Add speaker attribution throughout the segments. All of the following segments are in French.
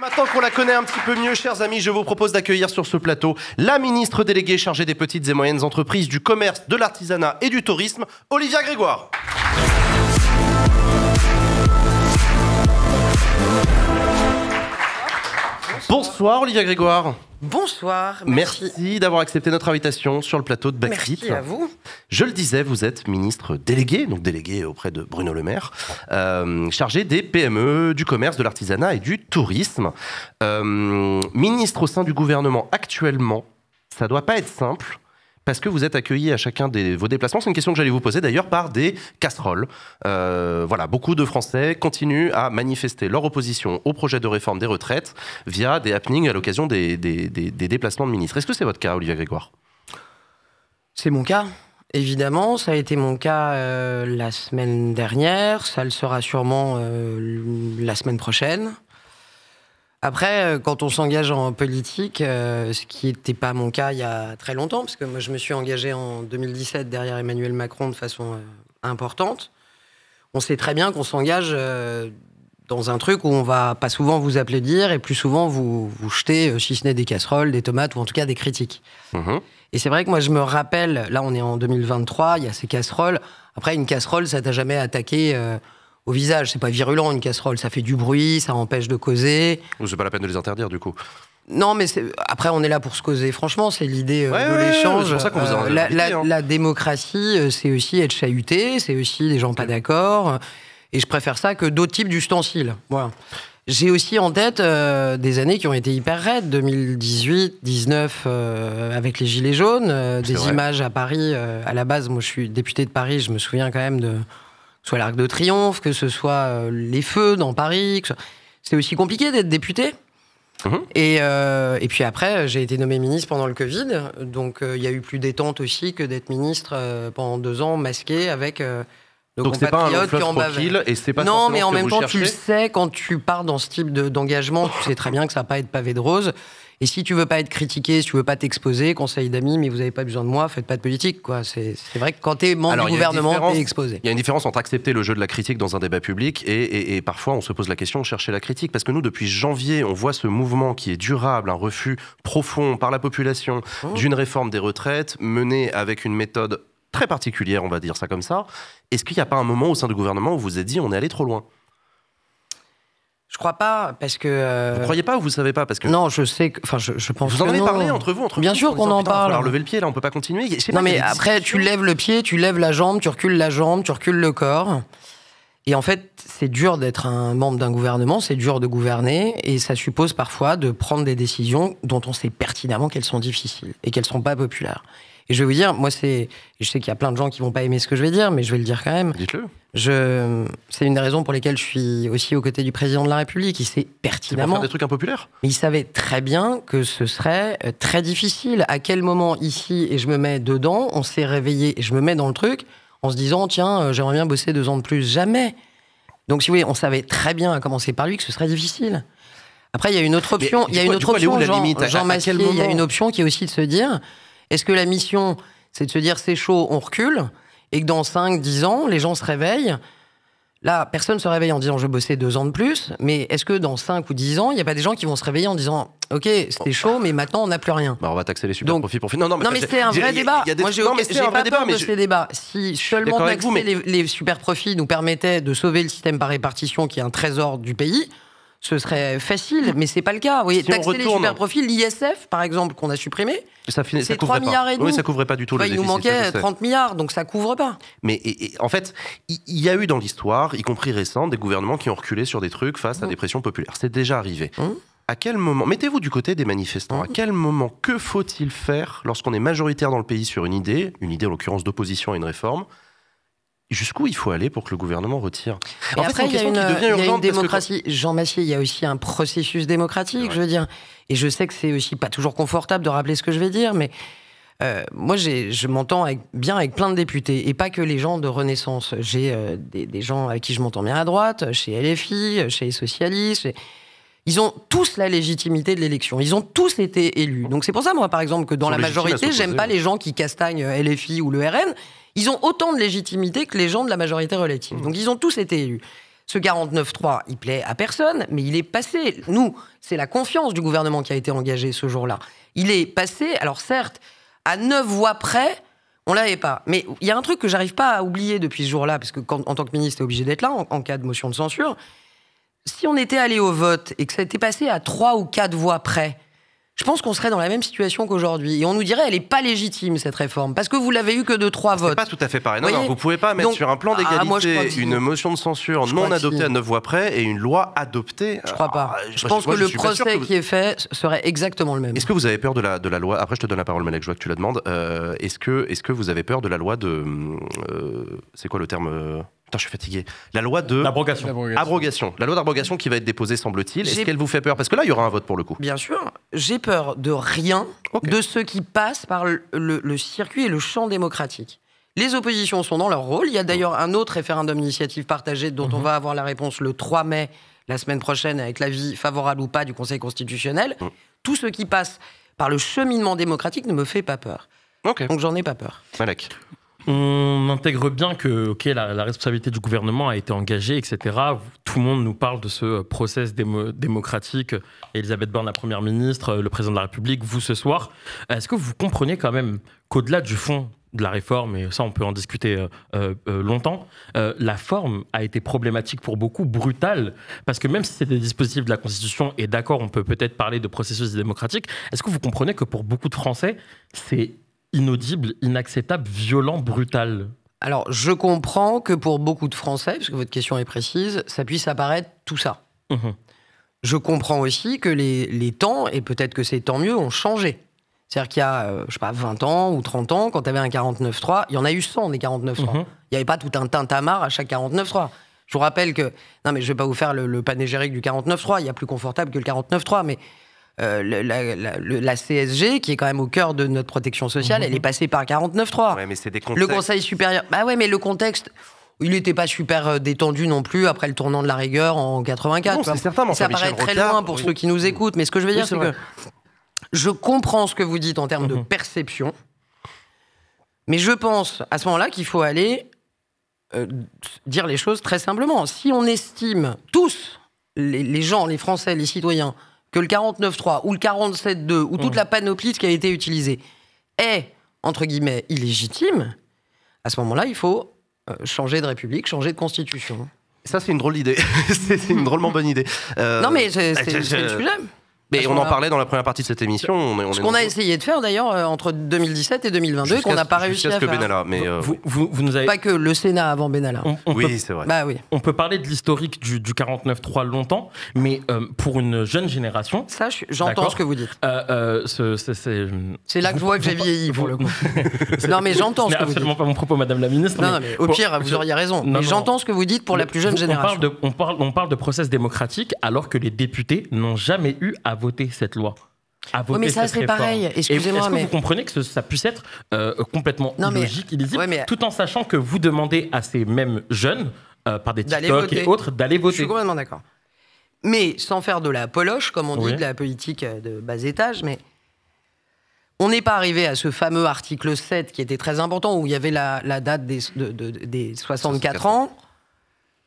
Speaker 1: Maintenant qu'on la connaît un petit peu mieux, chers amis, je vous propose d'accueillir sur ce plateau la ministre déléguée chargée des petites et moyennes entreprises, du commerce, de l'artisanat et du tourisme, Olivia Grégoire. Bonsoir Olivia Grégoire.
Speaker 2: Bonsoir.
Speaker 1: Merci, d'avoir accepté notre invitation sur le plateau de Bacrit, Merci à vous. Je le disais, vous êtes ministre délégué, donc délégué auprès de Bruno Le Maire, euh, chargé des PME, du commerce, de l'artisanat et du tourisme. Euh, ministre au sein du gouvernement actuellement, ça doit pas être simple parce que vous êtes accueillis à chacun de vos déplacements. C'est une question que j'allais vous poser d'ailleurs par des casseroles. Euh, voilà, beaucoup de Français continuent à manifester leur opposition au projet de réforme des retraites via des happenings à l'occasion des, déplacements de ministres. Est-ce que c'est votre cas, Olivier Grégoire
Speaker 2: C'est mon cas. Évidemment, ça a été mon cas euh, la semaine dernière, ça le sera sûrement euh, la semaine prochaine. Après, euh, quand on s'engage en politique, euh, ce qui n'était pas mon cas il y a très longtemps, parce que moi je me suis engagé en 2017 derrière Emmanuel Macron de façon euh, importante, on sait très bien qu'on s'engage dans un truc où on va pas souvent vous applaudir et plus souvent vous, vous jeter, si ce n'est des casseroles, des tomates ou en tout cas des critiques. Mhm. Et c'est vrai que moi je me rappelle, là on est en 2023, il y a ces casseroles. Après, une casserole, ça t'a jamais attaqué au visage. C'est pas virulent une casserole, ça fait du bruit, ça empêche de causer.
Speaker 1: C'est pas la peine de les interdire du coup.
Speaker 2: Non, mais après, on est là pour se causer. Franchement, c'est l'idée de l'échange. la, démocratie, euh, c'est aussi être chahuté, c'est aussi des gens pas d'accord. Et je préfère ça que d'autres types d'ustensiles. Voilà. J'ai aussi en tête euh, des années qui ont été hyper raides, 2018, 19, euh, avec les Gilets jaunes, des images à Paris. à la base, moi, je suis député de Paris, je me souviens quand même de soit l'Arc de Triomphe, que ce soit euh, les feux dans Paris. c'est aussi compliqué d'être député. Mm-hmm. Euh, et, puis après, j'ai été nommé ministre pendant le Covid, donc euh, il y a eu plus détente aussi que d'être ministre pendant deux ans masqué avec
Speaker 1: nos donc c'est pas un qui en tranquille et c'est pas non, mais en même temps, tu le
Speaker 2: sais quand tu pars dans ce type d'engagement, tu sais très bien que ça va pas être pavé de rose. Et si tu veux pas être critiqué, si tu veux pas t'exposer, conseil d'amis, mais vous n'avez pas besoin de moi, faites pas de politique. Quoi. C'est, vrai que quand tu es membre du gouvernement, tu exposé.
Speaker 1: Il y a une différence entre accepter le jeu de la critique dans un débat public et, parfois on se pose la question de chercher la critique. Parce que nous, depuis janvier, on voit ce mouvement qui est durable, un refus profond par la population oh. d'une réforme des retraites menée avec une méthode très particulière, on va dire ça comme ça. Est-ce qu'il n'y a pas un moment au sein du gouvernement où vous avez dit on est allé trop loin
Speaker 2: je crois pas, parce que. Euh, vous croyez pas ou vous savez pas parce que... Non, je sais que. Enfin, je, je pense Vous en avez parlé entre vous, entre Bien sûr qu'on en, parle. Alors, lever le
Speaker 1: pied, là, on peut pas continuer. non, mais après, tu lèves
Speaker 2: le pied, tu lèves la jambe, tu recules la jambe, tu recules le corps. Et en fait, c'est dur d'être un membre d'un gouvernement, c'est dur de gouverner, et ça suppose parfois de prendre des décisions dont on sait pertinemment qu'elles sont difficiles et qu'elles ne sont pas populaires. Et je vais vous dire, moi, c'est. Je sais qu'il y a plein de gens qui vont pas aimer ce que je vais dire, mais je vais le dire quand même. Dites-le. Je... C'est une des raisons pour lesquelles je suis aussi aux côtés du président de la République. Il sait pertinemment. Pour faire des trucs impopulaires. Mais il savait très bien que ce serait euh, très difficile. À quel moment, ici, et je me mets dedans, on s'est réveillé, et je me mets dans le truc, en se disant, tiens, euh, j'aimerais bien bosser deux ans de plus. Jamais. Donc, si vous voulez, on savait très bien, à commencer par lui, que ce serait difficile. Après, il y a une autre option. Il y a une autre option, Jean, Massier, il y a une option qui est aussi de se dire, est-ce que la mission, c'est de se dire c'est chaud, on recule, et que dans 5, 10 ans, les gens se réveillent Là, personne ne se réveille en disant je bosser deux ans de plus, mais est-ce que dans 5 ou 10 ans, il n'y a pas des gens qui vont se réveiller en disant Ok, c'était oh. chaud, mais maintenant on n'a plus rien. Bah, on va taxer les super profits pour finir. Non, non, mais, c'est un vrai débat. Moi, j'ai pas débat, peur de ces débats. Si seulement taxer les, les super profits nous permettait de sauver le système par répartition qui est un trésor du pays, ce serait facile, mais c'est pas le cas. Vous voyez, taxer les super profils, l'ISF par exemple qu'on a supprimé, ça, 3 pas. milliards et demi. Oui, ça couvrait pas du tout. Enfin, le il nous manquait 30 milliards, donc ça couvre pas.
Speaker 1: Mais en fait, il y, a eu dans l'histoire, y compris récente, des gouvernements qui ont reculé sur des trucs face à mmh. des pressions populaires. C'est déjà arrivé. Mmh. À quel moment, mettez-vous du côté des manifestants, à mmh. quel moment, que faut-il faire lorsqu'on est majoritaire dans le pays sur une idée, une idée en l'occurrence d'opposition à une réforme, jusqu'où il faut aller pour que le gouvernement retire en après, fait, il y a une, y démocratie.
Speaker 2: Jean Massier, il y a aussi un processus démocratique, je veux dire. Et je sais que c'est aussi pas toujours confortable de rappeler ce que je vais dire, mais euh, moi, je m'entends bien avec plein de députés, et pas que les gens de Renaissance. J'ai euh, des, gens avec qui je m'entends bien à droite, chez LFI, chez les socialistes. Ils ont tous la légitimité de l'élection. Ils ont tous été élus. Donc c'est pour ça, moi, par exemple, que dans la majorité, j'aime pas les gens qui castagnent LFI ou le RN. Ils ont autant de légitimité que les gens de la majorité relative. Mmh. Donc ils ont tous été élus. Ce 49-3, il plaît à personne, mais il est passé. Nous, c'est la confiance du gouvernement qui a été engagée ce jour-là. Il est passé, alors certes, à neuf voix près, on l'avait pas. Mais il y a un truc que j'arrive pas à oublier depuis ce jour-là, parce que en tant que ministre, es obligé d'être là en, cas de motion de censure. Si on était allé au vote et que ça était passé à trois ou quatre voix près, je pense qu'on serait dans la même situation qu'aujourd'hui. Et on nous dirait, elle n'est pas légitime, cette réforme, parce que vous l'avez eu que de trois votes. pas tout à fait pareil. Non, non, vous pouvez pas mettre sur un plan ah, d'égalité une
Speaker 1: motion de censure non adoptée à neuf voix près et une loi adoptée. Je crois pas. Ah, je, pense que, le procès
Speaker 2: qui est fait serait exactement le même. Est-ce que
Speaker 1: vous avez peur de la, de la loi Après, je te donne la parole, Malek, je vois que tu la demandes. Euh, est-ce, que, est que vous avez peur de la loi de. Euh, c'est quoi le terme euh, Attends, je suis fatigué. La loi de. L'abrogation. Abrogation. La loi d'abrogation qui va être déposée, semble-t-il. Est-ce qu'elle vous fait peur Parce que là, il y aura un vote pour le coup.
Speaker 2: Bien sûr. J'ai peur de rien de ce qui passe par le, circuit et le champ démocratique. Les oppositions sont dans leur rôle. Il y a d'ailleurs un autre référendum d'initiative partagée dont on mhm. va avoir la réponse le 3 mai, la semaine prochaine, avec l'avis favorable ou pas du Conseil constitutionnel. Mhm. Tout ce qui passe par le cheminement démocratique ne me fait pas peur. Donc j'en ai pas peur. Malek
Speaker 3: on intègre bien que ok la, responsabilité du gouvernement a été engagée, etc. Tout le monde nous parle de ce process démocratique. Elisabeth Borne, la Première ministre, le Président de la République, vous ce soir. Est-ce que vous comprenez quand même qu'au-delà du fond de la réforme, et ça on peut en discuter euh, euh, euh, longtemps, la forme a été problématique pour beaucoup, brutale, parce que même si c'est des dispositifs de la Constitution, et d'accord, on peut peut-être parler de processus démocratique, est-ce que vous comprenez que pour beaucoup de Français, c'est inaudible, inacceptable, violent, brutal.
Speaker 2: Alors, je comprends que pour beaucoup de Français, puisque votre question est précise, ça puisse apparaître tout ça. Mhm. Je comprends aussi que les, temps, et peut-être que c'est tant mieux, ont changé. C'est-à-dire qu'il y a, euh, je sais pas, 20 ans ou 30 ans, quand tu avais un 49.3, il y en a eu 100 des 49.3. Mmh. Il n'y avait pas tout un tintamarre à chaque 49.3. Je vous rappelle que, non mais je vais pas vous faire le, le panégyrique du 49.3, il y a plus confortable que le 49.3, mais euh, la, CSG, qui est quand même au cœur de notre protection sociale, elle est mhm. passée par 49.3. Ouais, mais Le Conseil supérieur. Bah ouais, mais le contexte. Il n'était pas super euh, détendu non plus après le tournant de la rigueur en 84. ça paraît très loin pour ceux qui nous écoutent, mais ce que je veux dire, c'est que je comprends ce que vous dites en termes de mhm. perception, mais je pense à ce moment-là qu'il faut aller euh, dire les choses très simplement. Si on estime tous, les gens, les Français, les citoyens, que le 49.3 ou le 47.2 ou toute mmh. la panoplie qui a été utilisée est, entre guillemets, illégitime, à ce moment-là, il faut euh, changer de république, changer de constitution. Ça, c'est une drôle d'idée. c'est une drôlement bonne idée. Euh, non, mais c'est bah, le sujet. Mais on en
Speaker 1: parlait dans la première partie de cette émission. On ce qu'on a
Speaker 2: essayé de faire d'ailleurs euh, entre 2017 et 2022, qu'on n'a pas réussi à, que Benalla, mais euh,
Speaker 1: vous,
Speaker 3: vous, nous avez... Pas
Speaker 2: que le Sénat avant Benalla. On,
Speaker 1: oui, c'est vrai. Bah,
Speaker 3: oui. On peut parler de l'historique du, du 49-3 longtemps, mais euh, pour une jeune génération. Ça, j'entends ce que vous dites. c'est là que je vois que j'ai vieilli pour le coup. non, mais j'entends ce que vous dites. absolument pas mon propos, Madame la Ministre. Non, au pire, vous auriez raison. mais j'entends ce que vous dites pour la plus jeune génération. On parle de process démocratique alors que les députés n'ont jamais eu à voter cette loi. À voter oui, mais ça, c'est pareil. Excusez-moi. Est-ce que vous comprenez que ça puisse être euh, complètement illogique, illisible, tout en sachant que vous demandez à ces mêmes jeunes, euh, par des TikTok et autres, d'aller voter Je suis complètement
Speaker 2: d'accord. Mais sans faire de la poloche, comme on dit, de la politique euh, de bas étage, mais on n'est pas arrivé à ce fameux article 7 qui était très important, où il y avait la, date des, 64, ans,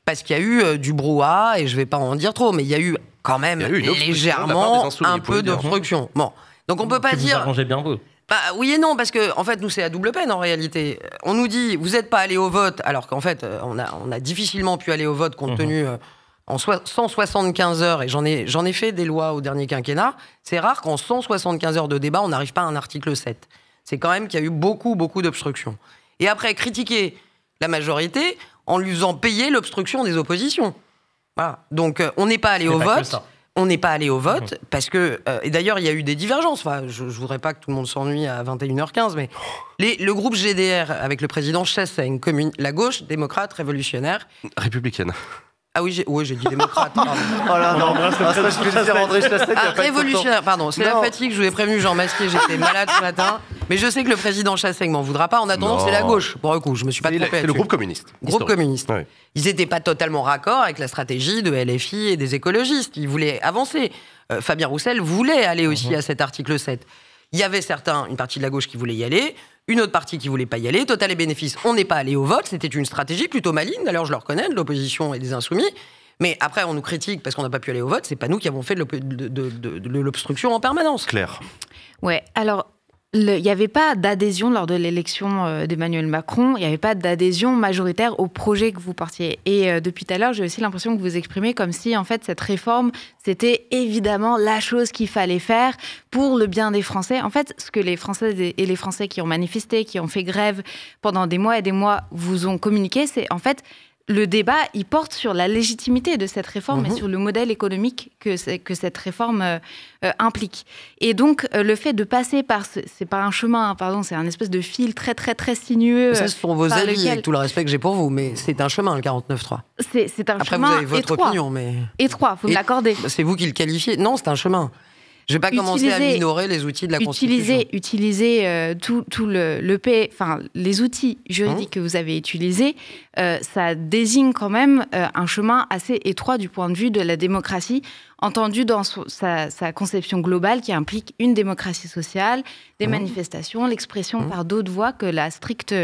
Speaker 2: parce qu'il y a eu du brouhaha, et je ne vais pas en dire trop, mais il y a eu quand même légèrement un peu d'obstruction. Bon, donc on peut pas dire. Vous bien vous. Bah, oui et non, parce que en fait, nous, c'est à double peine en réalité. On nous dit, vous n'êtes pas allé au vote, alors qu'en fait, euh, on a, difficilement pu aller au vote compte mhm. tenu euh, en 175 heures, et j'en ai, j'en ai fait des lois au dernier quinquennat, c'est rare qu'en 175 heures de débat, on n'arrive pas à un article 7. C'est quand même qu'il y a eu beaucoup, beaucoup d'obstruction. Et après, critiquer la majorité en lui faisant payer l'obstruction des oppositions. Donc euh, on n'est pas allé au vote. On n'est pas allé au vote parce que euh, et d'ailleurs il y a eu des divergences. je, ne voudrais pas que tout le monde s'ennuie à 21h15, mais le groupe GDR avec le président Chasse c'est commune, la gauche démocrate révolutionnaire républicaine. Ah oui, j'ai dit démocrate. Oh là, non, ah, ça, révolutionnaire, pardon. C'est la fatigue, je vous ai prévenu, Jean Masquier, j'étais malade ce matin. Mais je sais que le président Chassaigne m'en voudra pas. En attendant, c'est la gauche. Pour le coup, je me suis pas trompé. C'est le groupe communiste. Groupe communiste. Ils n'étaient pas totalement raccord avec la stratégie de LFI et des écologistes. Ils voulaient avancer. Euh, Fabien Roussel voulait aller aussi mhm. à cet article 7. Il y avait certains, une partie de la gauche qui voulait y aller, une autre partie qui voulait pas y aller. Total et bénéfices, on n'est pas allé au vote. C'était une stratégie plutôt maligne. D'ailleurs, je le reconnais, de l'opposition et des insoumis. Mais après, on nous critique parce qu'on n'a pas pu aller au vote. C'est pas nous qui avons fait de l'obstruction en permanence. Claire.
Speaker 4: Ouais. Alors, il n'y avait pas d'adhésion lors de l'élection euh, d'Emmanuel Macron, il n'y avait pas d'adhésion majoritaire au projet que vous portiez. Et euh, depuis tout à l'heure, j'ai aussi l'impression que vous exprimez comme si, en fait, cette réforme, c'était évidemment la chose qu'il fallait faire pour le bien des Français. En fait, ce que les Françaises et les Français qui ont manifesté, qui ont fait grève pendant des mois et des mois vous ont communiqué, c'est en fait, le débat, il porte sur la légitimité de cette réforme et mhm. sur le modèle économique que, que cette réforme euh, euh, implique. Et donc, euh, le fait de passer par... C'est pas un chemin, hein, pardon, c'est un espèce de fil très, très, très sinueux. ça, ce sont vos avis, avec tout le
Speaker 2: respect que j'ai pour vous, mais c'est un chemin, le 49-3.
Speaker 4: C'est un chemin Après, vous avez votre étroit, opinion, mais...
Speaker 2: Étroit, faut me l'accorder. C'est vous qui le qualifiez. Non, c'est un chemin. Je vais pas commencer à minorer les outils de la Constitution.
Speaker 4: Utiliser euh, tout, tout, le, le P, enfin, les outils juridiques hein que vous avez utilisés, euh, ça désigne quand même euh, un chemin assez étroit du point de vue de la démocratie, entendu dans sa, conception globale qui implique une démocratie sociale, des hein manifestations, l'expression hein par d'autres voies que la stricte,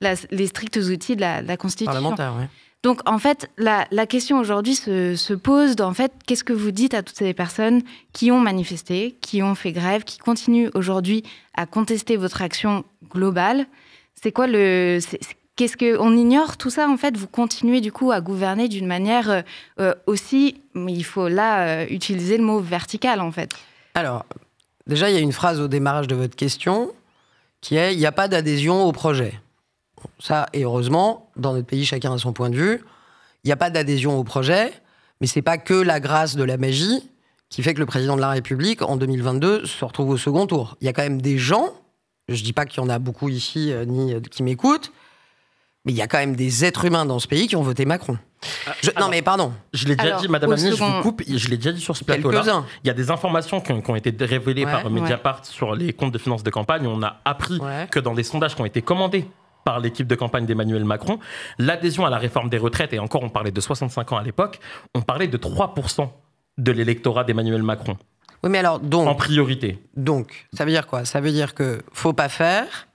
Speaker 4: les stricts outils de la, de la Constitution. Parlementaire, oui. Donc en fait, la, question aujourd'hui se, pose d'en fait, qu'est-ce que vous dites à toutes ces personnes qui ont manifesté, qui ont fait grève, qui continuent aujourd'hui à contester votre action globale C'est quoi Qu'est-ce qu'on ignore tout ça en fait Vous continuez du coup à gouverner d'une manière euh, euh, aussi, il faut là euh, utiliser le mot vertical en fait.
Speaker 2: Alors, déjà, il y a une phrase au démarrage de votre question qui est il n'y a pas d'adhésion au projet. Ça, et heureusement, dans notre pays, chacun a son point de vue. Il n'y a pas d'adhésion au projet, mais c'est pas que la grâce de la magie qui fait que le président de la République, en 2022, se retrouve au second tour. Il y a quand même des gens, je dis pas qu'il y en a beaucoup ici, euh, ni euh, qui m'écoutent, mais il y a quand même des êtres humains dans ce pays qui ont voté Macron. Ah, non, mais pardon. Je l'ai déjà dit, Madame la Ministre, je vous coupe.
Speaker 3: Je l'ai déjà dit sur ce plateau-là. Il y a des informations qui ont, été révélées par Mediapart sur les comptes de finances de campagne. On a appris que dans des sondages qui ont été commandés par l'équipe de campagne d'Emmanuel Macron, l'adhésion à la réforme des retraites, et encore on parlait de 65 ans à l'époque, on parlait de 3% de l'électorat d'Emmanuel Macron.
Speaker 2: Oui, mais alors donc. En priorité. Donc, ça veut dire quoi Ça veut dire que faut pas faire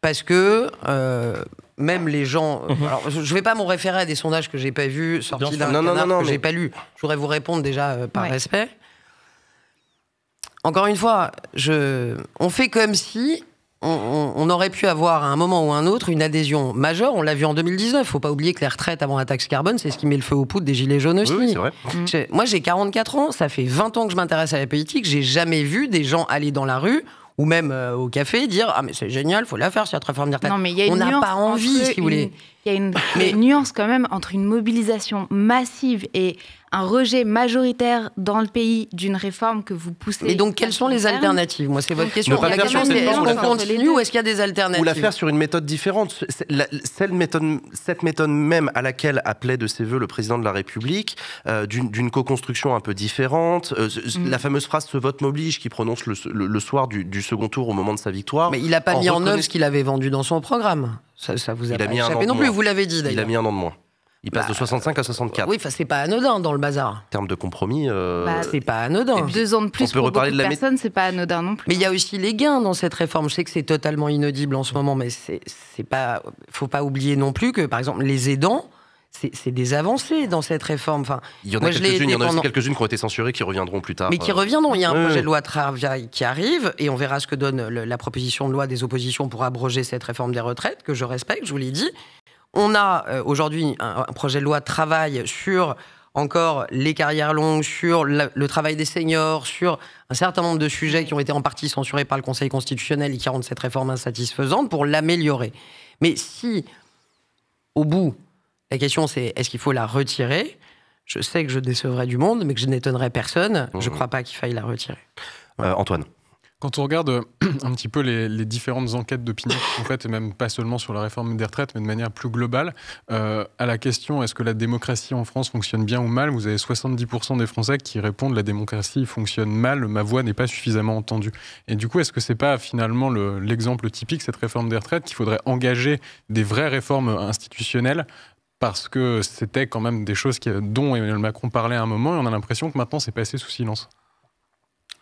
Speaker 2: parce que euh, même les gens. Mhm. Euh, je ne vais pas m'en référer à des sondages que j'ai pas vus, sortis d'un canard non, non, que j'ai pas lu. J'aurais voudrais vous répondre déjà euh, par respect. Encore une fois, je... on fait comme si on, aurait pu avoir à un moment ou un autre une adhésion majeure. On l'a vu en 2019. Faut pas oublier que les retraites avant la taxe carbone, c'est ce qui met le feu aux poudres des gilets jaunes aussi. Moi, j'ai 44 ans. Ça fait 20 ans que je m'intéresse à la politique. J'ai jamais vu des gens aller dans la rue ou même euh, au café dire ah mais c'est génial, faut la faire cette réforme des retraites. Non mais il y a une on n'a pas envie, si voulez.
Speaker 4: Il y a une, nuance quand même entre une mobilisation massive et un rejet majoritaire dans le pays d'une réforme que vous poussez. Mais donc, quelles sont les alternatives Moi, c'est votre question. La question, c'est est-ce qu'on continue ou est-ce qu'il
Speaker 2: y a des alternatives Ou la faire
Speaker 1: sur une méthode différente. cette, méthode, cette méthode même à laquelle appelait de ses voeux le président de la République, euh, d'une co-construction un peu différente, euh, mm. la fameuse phrase « ce vote m'oblige » qu'il prononce le, soir du, second tour au moment de sa victoire. Mais il n'a pas mis en œuvre ce
Speaker 2: qu'il avait vendu dans son programme. Ça, vous il a mis un an non plus, vous l'avez dit Il a mis un an de moins. Il passe de 65 bah, à 64. Oui, c'est pas anodin dans le bazar. En termes de compromis, euh, bah, c'est pas anodin. deux ans de plus on peut pour de,
Speaker 4: c'est pas anodin non plus.
Speaker 2: Mais il y a aussi les gains dans cette réforme. Je sais que c'est totalement inaudible en ce moment, mais c'est pas, faut pas oublier non plus que, par exemple, les aidants c'est des avancées dans cette réforme. Enfin, il y en a quelques-unes
Speaker 1: qui ont été censurées, qui reviendront plus tard. Mais qui euh. reviendront. Il y a un projet de
Speaker 2: loi qui arrive, et on verra ce que donne la proposition de loi des oppositions pour abroger cette réforme des retraites, que je respecte, je vous l'ai dit. On a euh, aujourd'hui un, projet de loi travail sur encore les carrières longues, sur le travail des seniors, sur un certain nombre de sujets qui ont été en partie censurés par le Conseil constitutionnel et qui rendent cette réforme insatisfaisante pour l'améliorer. Mais si, au bout, la question, c'est est-ce qu'il faut la retirer Je sais que je décevrai du monde, mais que je n'étonnerai personne. Je ne mhm. crois pas qu'il faille la retirer. Euh, Antoine quand on regarde euh, un petit peu les, différentes enquêtes
Speaker 5: d'opinion en fait, même pas seulement sur la réforme des retraites, mais de manière plus globale, euh, à la question est-ce que la démocratie en France fonctionne bien ou mal, vous avez 70% des Français qui répondent la démocratie fonctionne mal, ma voix n'est pas suffisamment entendue. Et du coup, est-ce que c'est pas finalement l'exemple typique, cette réforme des retraites, qu'il faudrait engager des vraies réformes institutionnelles parce que c'était quand même des choses dont Emmanuel Macron parlait à un moment, et on a l'impression que maintenant c'est passé sous silence.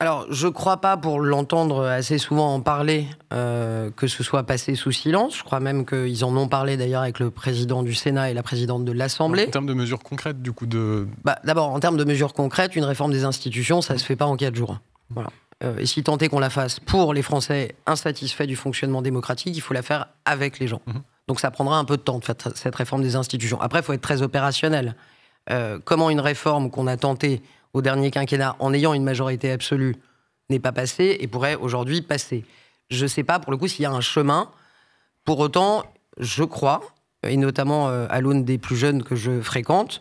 Speaker 2: Alors, je ne crois pas, pour l'entendre assez souvent en parler, euh, que ce soit passé sous silence. Je crois même qu'ils en ont parlé d'ailleurs avec le président du Sénat et la présidente de l'Assemblée. En termes
Speaker 5: de mesures concrètes, du coup de...
Speaker 2: Bah, d'abord, en termes de mesures concrètes, une réforme des institutions, ça ne se fait pas en quatre jours. Voilà. Euh, et si tant est qu'on la fasse pour les Français insatisfaits du fonctionnement démocratique, il faut la faire avec les gens. Mhm. Donc ça prendra un peu de temps de faire cette réforme des institutions. Après, il faut être très opérationnel. Euh, comment une réforme qu'on a tentée au dernier quinquennat en ayant une majorité absolue n'est pas passée et pourrait aujourd'hui passer Je ne sais pas pour le coup s'il y a un chemin. Pour autant, je crois, et notamment euh, à l'aune des plus jeunes que je fréquente,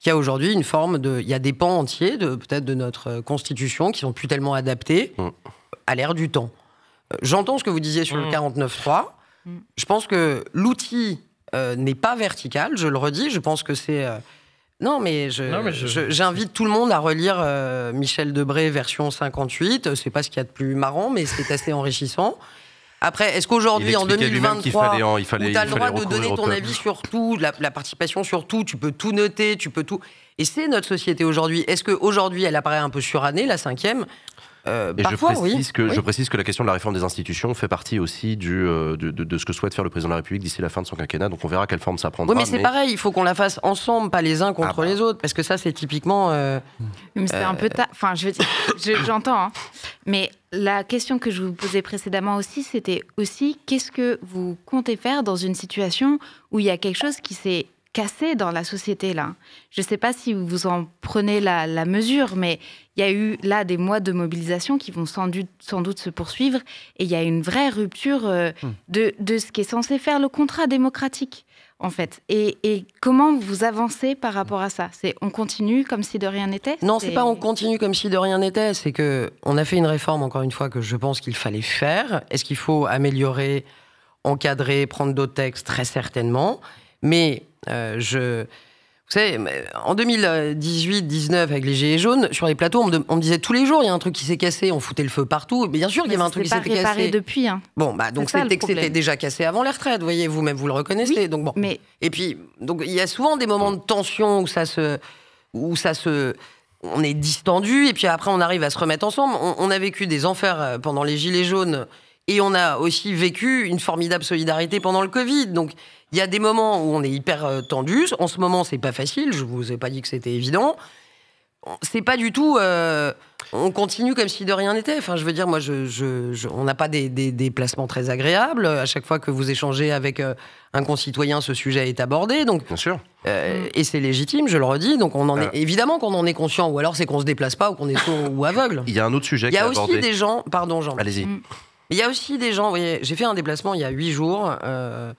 Speaker 2: qu'il y a aujourd'hui une forme de... Il y a des pans entiers de, peut-être de notre euh, constitution qui sont plus tellement adaptés mmh. à l'ère du temps. J'entends ce que vous disiez sur le 49.3. Mmh. Mm. Je pense que l'outil euh, n'est pas vertical, je le redis, je pense que c'est... Euh, non, mais j'invite je, j'invite tout le monde à relire euh, Michel Debré version 58. C'est pas ce qu'il y a de plus marrant, mais c'est assez enrichissant. Après, est-ce qu'aujourd'hui, en 2023, tu as le droit de donner ton avis sur tout, la, la, participation sur tout, tu peux tout noter, tu peux tout. Et c'est notre société aujourd'hui. Est-ce qu'aujourd'hui, elle apparaît un peu surannée, la cinquième
Speaker 1: euh, et je, précise que, je précise que la question de la réforme des institutions fait partie aussi du, euh, de, ce que souhaite faire le président de la République d'ici la fin de son quinquennat. Donc on verra quelle forme ça prendra. Oui, mais c'est pareil,
Speaker 2: il faut qu'on la fasse ensemble, pas les uns contre ah bah. les autres, parce que ça, c'est typiquement. Euh, mais c'est un peu tard. Enfin,
Speaker 4: j'entends. Hein. Mais la question que je vous posais précédemment aussi, c'était aussi qu'est-ce que vous comptez faire dans une situation où il y a quelque chose qui s'est cassé dans la société là. Je ne sais pas si vous en prenez la, mesure, mais il y a eu là des mois de mobilisation qui vont sans doute, se poursuivre et il y a une vraie rupture euh, hmm. de, ce qui est censé faire le contrat démocratique en fait. Et, et comment vous avancez par rapport à ça C'est on continue comme si de rien n'était Non, c'est pas on continue comme si de rien n'était.
Speaker 2: C'est que on a fait une réforme encore une fois que je pense qu'il fallait faire. Est-ce qu'il faut améliorer, encadrer, prendre d'autres textes très certainement. Mais euh, je. Vous savez, en 2018-19, avec les Gilets jaunes, sur les plateaux, on me, disait tous les jours, il y a un truc qui s'est cassé, on foutait le feu partout. Mais bien sûr qu'il y avait bah, un truc qui s'était cassé. réparé depuis. Hein. Bon, bah, donc c'était c'était déjà cassé avant les retraites, voyez, vous-même, vous le reconnaissez. donc, bon. Et puis, donc, il y a souvent des moments de tension où ça se. Où ça se on est distendu, et puis après, on arrive à se remettre ensemble. On, on a vécu des enfers euh, pendant les Gilets jaunes. Et on a aussi vécu une formidable solidarité pendant le Covid. Donc, il y a des moments où on est hyper euh, tendus. En ce moment, c'est pas facile. Je vous ai pas dit que c'était évident. C'est pas du tout. Euh, on continue comme si de rien n'était. Enfin, je veux dire, moi, on n'a pas des, déplacements très agréables. À chaque fois que vous échangez avec euh, un concitoyen, ce sujet est abordé. Donc, Bien sûr. et c'est légitime, je le redis. Donc, on en est, évidemment qu'on en est conscient. Ou alors, c'est qu'on se déplace pas ou qu'on est sourd ou aveugle.
Speaker 1: Il y a un autre sujet. Il y a aussi des gens. Pardon, Jean. Allez-y. Mm
Speaker 2: il y a aussi des gens, vous voyez, j'ai fait un déplacement il y a huit jours euh,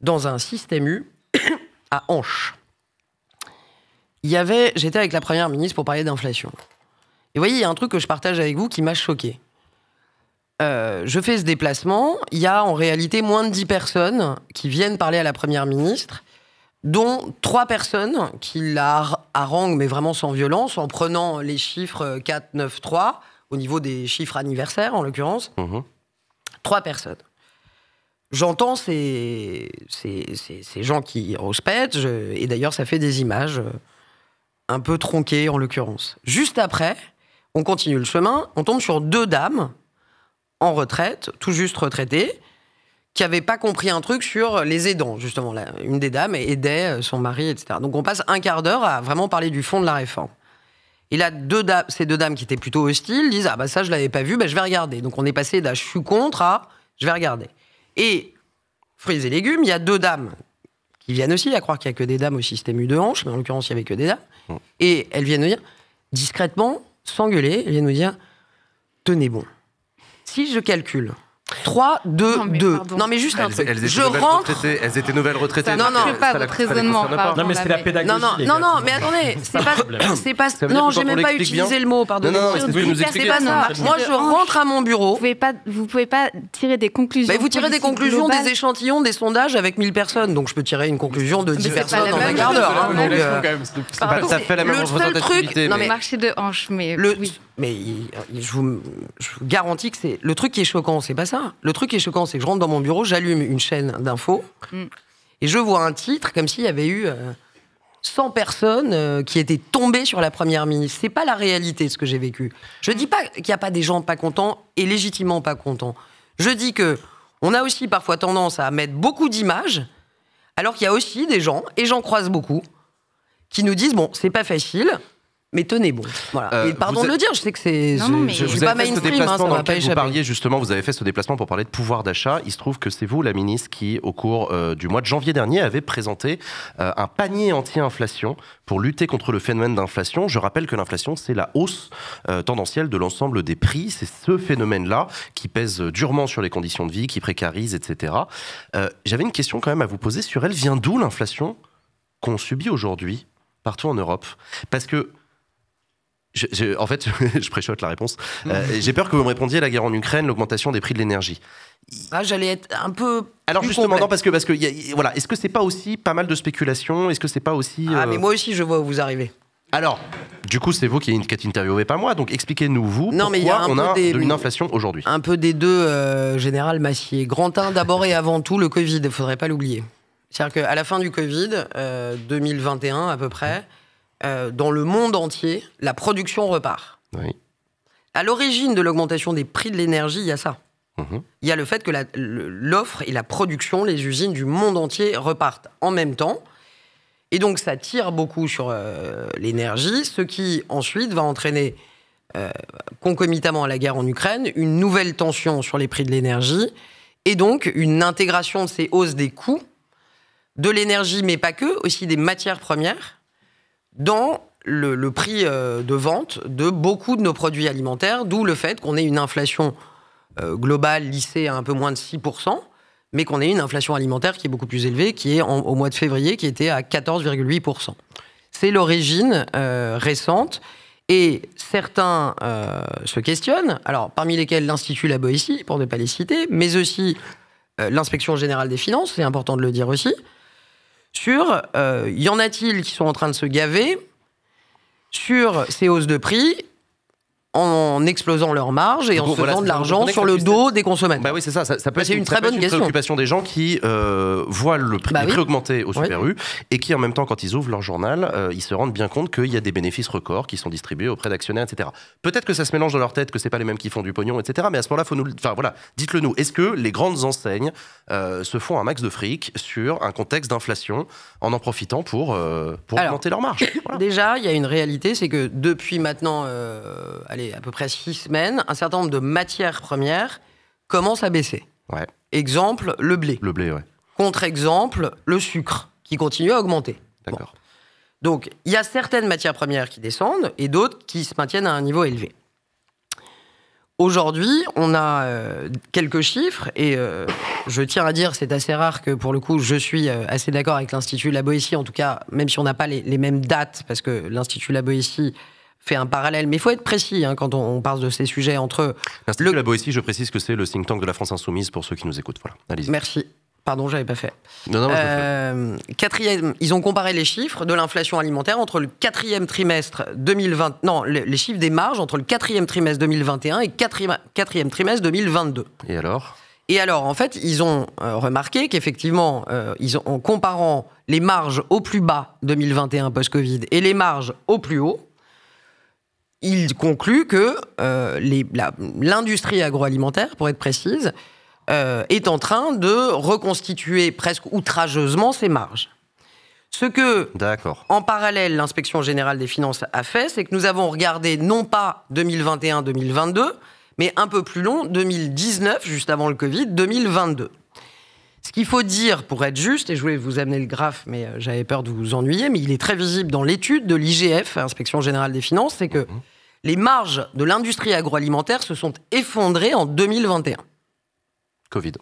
Speaker 2: dans un système U à Anche. Il y avait, j'étais avec la première ministre pour parler d'inflation. Et vous voyez, il y a un truc que je partage avec vous qui m'a choqué. Euh, je fais ce déplacement, il y a en réalité moins de 10 personnes qui viennent parler à la première ministre, dont trois personnes qui la haranguent, mais vraiment sans violence, en prenant les chiffres 4, 9, 3, au niveau des chiffres anniversaires, en l'occurrence, mhm. trois personnes. J'entends ces, ces, ces, gens qui rouspètent, et d'ailleurs, ça fait des images euh, un peu tronquées, en l'occurrence. Juste après, on continue le chemin, on tombe sur deux dames en retraite, tout juste retraitées, qui n'avaient pas compris un truc sur les aidants, justement. une des dames aidait euh, son mari, etc. Donc on passe un quart d'heure à vraiment parler du fond de la réforme. Et là, deux dames, ces deux dames qui étaient plutôt hostiles disent Ah, bah ça, je l'avais pas vu, bah, je vais regarder. Donc on est passé d'un je suis contre à je vais regarder. Et fruits et légumes, il y a deux dames qui viennent aussi, à croire qu'il n'y a que des dames au système U de hanche, mais en l'occurrence, il n'y avait que des dames. Mm. Et elles viennent nous dire, discrètement, sans gueuler, elles viennent nous dire Tenez bon, si je calcule 3, 2, 2. Non, mais juste un truc. Elles je rentre.
Speaker 1: Elles étaient nouvelles retraitées. Non, non, pas votre raisonnement. Non, mais c'est
Speaker 2: la pédagogie. Non, non, non,
Speaker 4: mais attendez, c'est pas. pas, non, j'ai même pas utilisé le mot, pardon. Non, non, non, c'est pas ça. Moi, je rentre à mon bureau. Vous pouvez pas, pouvez pas tirer des conclusions. Mais vous tirez des conclusions des
Speaker 2: échantillons, des sondages avec 1000 personnes. Donc, je peux tirer une conclusion de 10 personnes en un quart d'heure. Ça hein. euh, fait la même truc. Non, mais
Speaker 4: marché de hanche, mais.
Speaker 2: Mais je, vous, garantis que c'est. Le truc qui est choquant, c'est pas ça. Le truc qui est choquant, c'est que je rentre dans mon bureau, j'allume une chaîne d'infos mm. et je vois un titre comme s'il y avait eu. 100 euh, personnes euh, qui étaient tombées sur la première ministre. C'est pas la réalité ce que j'ai vécu. Je dis pas qu'il n'y a pas des gens pas contents et légitimement pas contents. Je dis que on a aussi parfois tendance à mettre beaucoup d'images, alors qu'il y a aussi des gens, et j'en croise beaucoup, qui nous disent bon, c'est pas facile, mais tenez bon, euh, pardon de le dire, je sais que c'est. je, vous pas mainstream. Hein, vous
Speaker 1: justement. Vous avez fait ce déplacement pour parler de pouvoir d'achat. Il se trouve que c'est vous, la ministre, qui au cours euh, du mois de janvier dernier avait présenté euh, un panier anti-inflation pour lutter contre le phénomène d'inflation. Je rappelle que l'inflation, c'est la hausse tendancielle de l'ensemble des prix. C'est ce phénomène-là qui pèse durement sur les conditions de vie, qui précarise, etc. J'avais une question quand même à vous poser sur elle. Vient d'où l'inflation qu'on subit aujourd'hui partout en Europe Parce que en fait, je préchote la réponse. Mm. Euh, j'ai peur que vous me répondiez à la guerre en Ukraine, l'augmentation des prix de l'énergie. Ah, j'allais être un peu. Alors justement, parce que parce que voilà, est-ce que c'est pas aussi pas mal de spéculation Est-ce que c'est pas aussi Ah, euh, mais moi aussi, je vois où vous arrivez. Alors, du coup, c'est vous qui, êtes interviewé, pas moi. Donc, expliquez-nous, vous, pourquoi on a une inflation aujourd'hui.
Speaker 2: Un peu des deux, euh, Général Massier. Grandin, d'abord et avant tout, le Covid, il faudrait pas l'oublier. C'est-à-dire qu'à la fin du Covid, 2021 à peu près, euh, dans le monde entier, la production repart. À l'origine de l'augmentation des prix de l'énergie, il y a ça. Mhm. Il y a le fait que l'offre et la production, les usines du monde entier repartent en même temps. Et donc ça tire beaucoup sur euh, l'énergie, ce qui ensuite va entraîner, euh, concomitamment à la guerre en Ukraine, une nouvelle tension sur les prix de l'énergie, et donc une intégration de ces hausses des coûts de l'énergie, mais pas que, aussi des matières premières, dans le, prix euh, de vente de beaucoup de nos produits alimentaires, d'où le fait qu'on ait une inflation euh, globale lissée à un peu moins de 6%, mais qu'on ait une inflation alimentaire qui est beaucoup plus élevée, qui est au mois de février, qui était à 14,8%. C'est l'origine euh, récente. Et certains se questionnent, alors parmi lesquels l'Institut Laboétie, pour ne pas les citer, mais aussi l'Inspection générale des finances, c'est important de le dire aussi, sur euh, y en a-t-il qui sont en train de se gaver sur ces hausses de prix en explosant leurs marges et en se faisant de l'argent sur le dos des consommateurs. Bah oui, c'est ça, ça, peut être une, très bonne préoccupation
Speaker 1: des gens qui euh, voient le prix, bah augmenter au Super et qui, en même temps, quand ils ouvrent leur journal, euh, ils se rendent bien compte qu'il y a des bénéfices records qui sont distribués auprès d'actionnaires, etc. Peut-être que ça se mélange dans leur tête, que c'est pas les mêmes qui font du pognon, etc. Mais à ce moment-là, faut nous, enfin voilà, dites-le nous. Est-ce que les grandes enseignes euh, se font un max de fric sur un contexte d'inflation en en profitant pour, pour augmenter
Speaker 2: leurs marges Déjà, il y a une réalité, c'est que depuis maintenant, à peu près six semaines, un certain nombre de matières premières commencent à baisser. Exemple, le blé. Le blé, ouais. Contre-exemple, le sucre, qui continue à augmenter. D'accord. Donc, il y a certaines matières premières qui descendent et d'autres qui se maintiennent à un niveau élevé. Aujourd'hui, on a euh, quelques chiffres et euh, je tiens à dire, c'est assez rare que pour le coup, je suis euh, assez d'accord avec l'Institut La Boétie, en tout cas, même si on n'a pas les, mêmes dates, parce que l'Institut La Boétie fait un parallèle. Mais il faut être précis hein, quand on, parle de ces sujets entre.
Speaker 1: L'Institut le... La je précise que c'est le think tank de la France Insoumise pour ceux qui nous écoutent. Voilà.
Speaker 2: Merci. Pardon, j'avais pas fait. Euh, quatrième, ils ont comparé les chiffres de l'inflation alimentaire entre le quatrième trimestre 2020, non, les, chiffres des marges entre le quatrième trimestre 2021 et le quatrième trimestre 2022. Et alors Et alors, en fait, ils ont euh, remarqué qu'effectivement, euh, ils en comparant les marges au plus bas 2021 post-Covid et les marges au plus haut, il conclut que euh, l'industrie agroalimentaire, pour être précise, euh, est en train de reconstituer presque outrageusement ses marges. Ce que, en parallèle, l'inspection générale des finances a fait, c'est que nous avons regardé non pas 2021-2022, mais un peu plus long, 2019, juste avant le Covid, 2022. Ce qu'il faut dire pour être juste, et je voulais vous amener le graphe, mais euh, j'avais peur de vous ennuyer, mais il est très visible dans l'étude de l'IGF, Inspection Générale des Finances, c'est que mhm. les marges de l'industrie agroalimentaire se sont effondrées en 2021. Covid.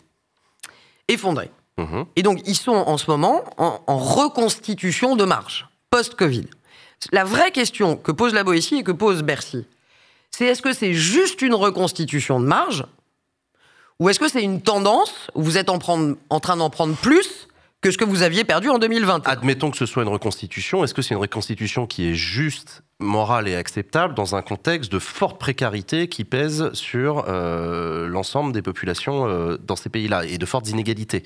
Speaker 2: Effondrées. Mhm. Et donc, ils sont en ce moment en, reconstitution de marge, post-Covid. La vraie question que pose la Boétie et que pose Bercy, c'est est-ce que c'est juste une reconstitution de marge ou est-ce que c'est une tendance où vous êtes en, en train d'en prendre plus que ce que vous aviez perdu en 2020 Admettons que ce soit une reconstitution.
Speaker 1: Est-ce que c'est une reconstitution qui est juste morale et acceptable dans un contexte de forte précarité qui pèse sur euh, l'ensemble des populations euh, dans ces pays-là et de fortes inégalités.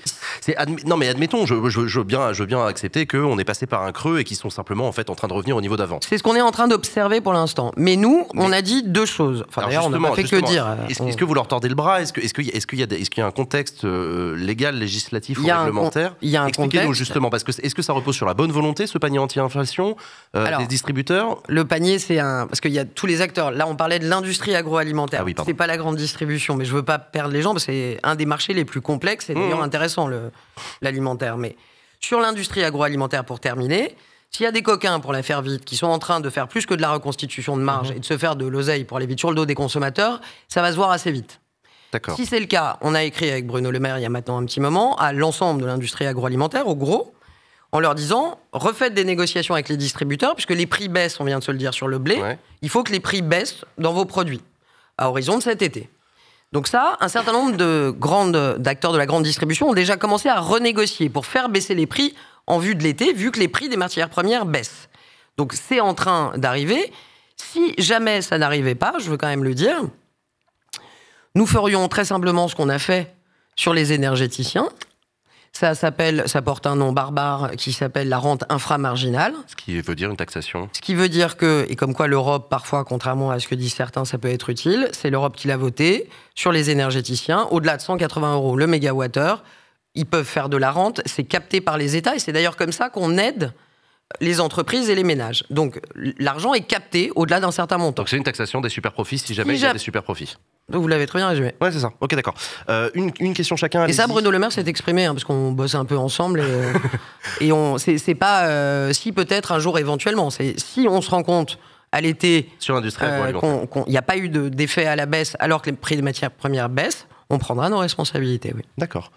Speaker 1: non mais admettons, je, je, veux bien, je veux bien accepter qu'on est passé par un creux et qu'ils sont simplement en fait en train de revenir au niveau d'avant. C'est
Speaker 2: ce qu'on est en train d'observer pour l'instant. Mais nous, on a dit deux choses. Enfin d'ailleurs, on n'a fait que dire. Euh, est-ce que
Speaker 1: vous leur tordez le bras Est-ce qu'il y, a, est -ce qu'il y a un contexte légal, législatif ou réglementaire Il y a un, contexte. Expliquez-nous justement, parce que est-ce que ça repose sur la bonne volonté, ce panier
Speaker 2: anti-inflation des distributeurs le panier, c'est un. Parce qu'il y a tous les acteurs. Là, on parlait de l'industrie agroalimentaire. Ah c'est pas la grande distribution, mais je veux pas perdre les gens, parce que c'est un des marchés les plus complexes et d'ailleurs mmh. intéressant, l'alimentaire. Mais sur l'industrie agroalimentaire, pour terminer, s'il y a des coquins, pour la faire vite, qui sont en train de faire plus que de la reconstitution de marge mmh. et de se faire de l'oseille pour aller vite sur le dos des consommateurs, ça va se voir assez vite. Si c'est le cas, on a écrit avec Bruno Le Maire il y a maintenant un petit moment à l'ensemble de l'industrie agroalimentaire, au gros, en leur disant refaites des négociations avec les distributeurs, puisque les prix baissent, on vient de se le dire sur le blé. Il faut que les prix baissent dans vos produits à horizon de cet été. Donc ça, un certain nombre de grandes d'acteurs de la grande distribution ont déjà commencé à renégocier pour faire baisser les prix en vue de l'été, vu que les prix des matières premières baissent. Donc c'est en train d'arriver. Si jamais ça n'arrivait pas, je veux quand même le dire, nous ferions très simplement ce qu'on a fait sur les énergéticiens, ça s'appelle, ça porte un nom barbare qui s'appelle la rente inframarginale. Ce
Speaker 1: qui veut dire une taxation. Ce
Speaker 2: qui veut dire que, et comme quoi l'Europe, parfois, contrairement à ce que disent certains, ça peut être utile, c'est l'Europe qui l'a voté sur les énergéticiens, au-delà de 180 euros le mégawattheure, ils peuvent faire de la rente, c'est capté par les États, et c'est d'ailleurs comme ça qu'on aide les entreprises et les ménages. Donc l'argent est capté au-delà d'un certain montant. Donc c'est une taxation des super profits si jamais il y a des super profits. Donc vous l'avez très bien résumé. Oui, c'est ça. Ok, d'accord. Euh, une, question chacun. Et ça, Bruno Le Maire s'est exprimé, hein, parce qu'on bosse un peu ensemble. Et, on, c'est, pas euh, si peut-être un jour éventuellement. C'est si on se rend compte à l'été sur euh, qu'il n'y a pas eu d'effet à la baisse alors que les prix des matières premières baissent, on prendra nos responsabilités. Oui. D'accord.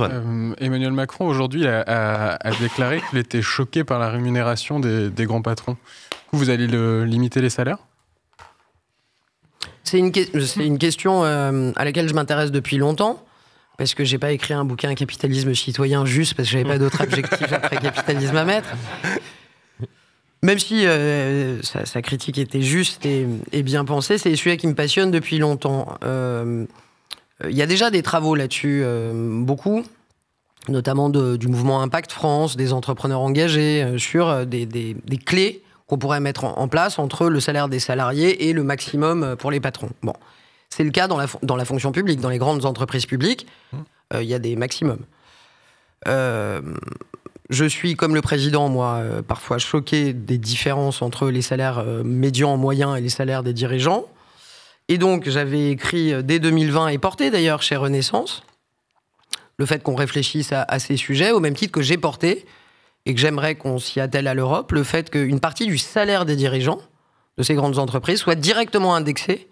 Speaker 5: Euh, Emmanuel Macron, aujourd'hui, a, déclaré qu'il était choqué par la rémunération des, grands patrons. vous allez limiter les salaires
Speaker 2: C'est une, question euh, à laquelle je m'intéresse depuis longtemps. Parce que j'ai pas écrit un bouquin Capitalisme citoyen juste parce que j'avais pas d'autre objectif après capitalisme à mettre. Même si euh, sa, critique était juste et, bien pensée, c'est celui qui me passionne depuis longtemps. Il euh, y a déjà des travaux là-dessus, euh, beaucoup notamment du mouvement Impact France, des entrepreneurs engagés, euh, sur des, clés qu'on pourrait mettre en, place entre le salaire des salariés et le maximum pour les patrons. Bon, c'est le cas dans la, fonction publique, dans les grandes entreprises publiques, il hum. y a des maximums. je suis, comme le président, moi, parfois choqué des différences entre les salaires médians, moyens et les salaires des dirigeants. Et donc, j'avais écrit euh, dès 2020 et porté d'ailleurs chez Renaissance le fait qu'on réfléchisse à, ces sujets, au même titre que j'ai porté et que j'aimerais qu'on s'y attelle à l'Europe, le fait qu'une partie du salaire des dirigeants de ces grandes entreprises soit directement indexée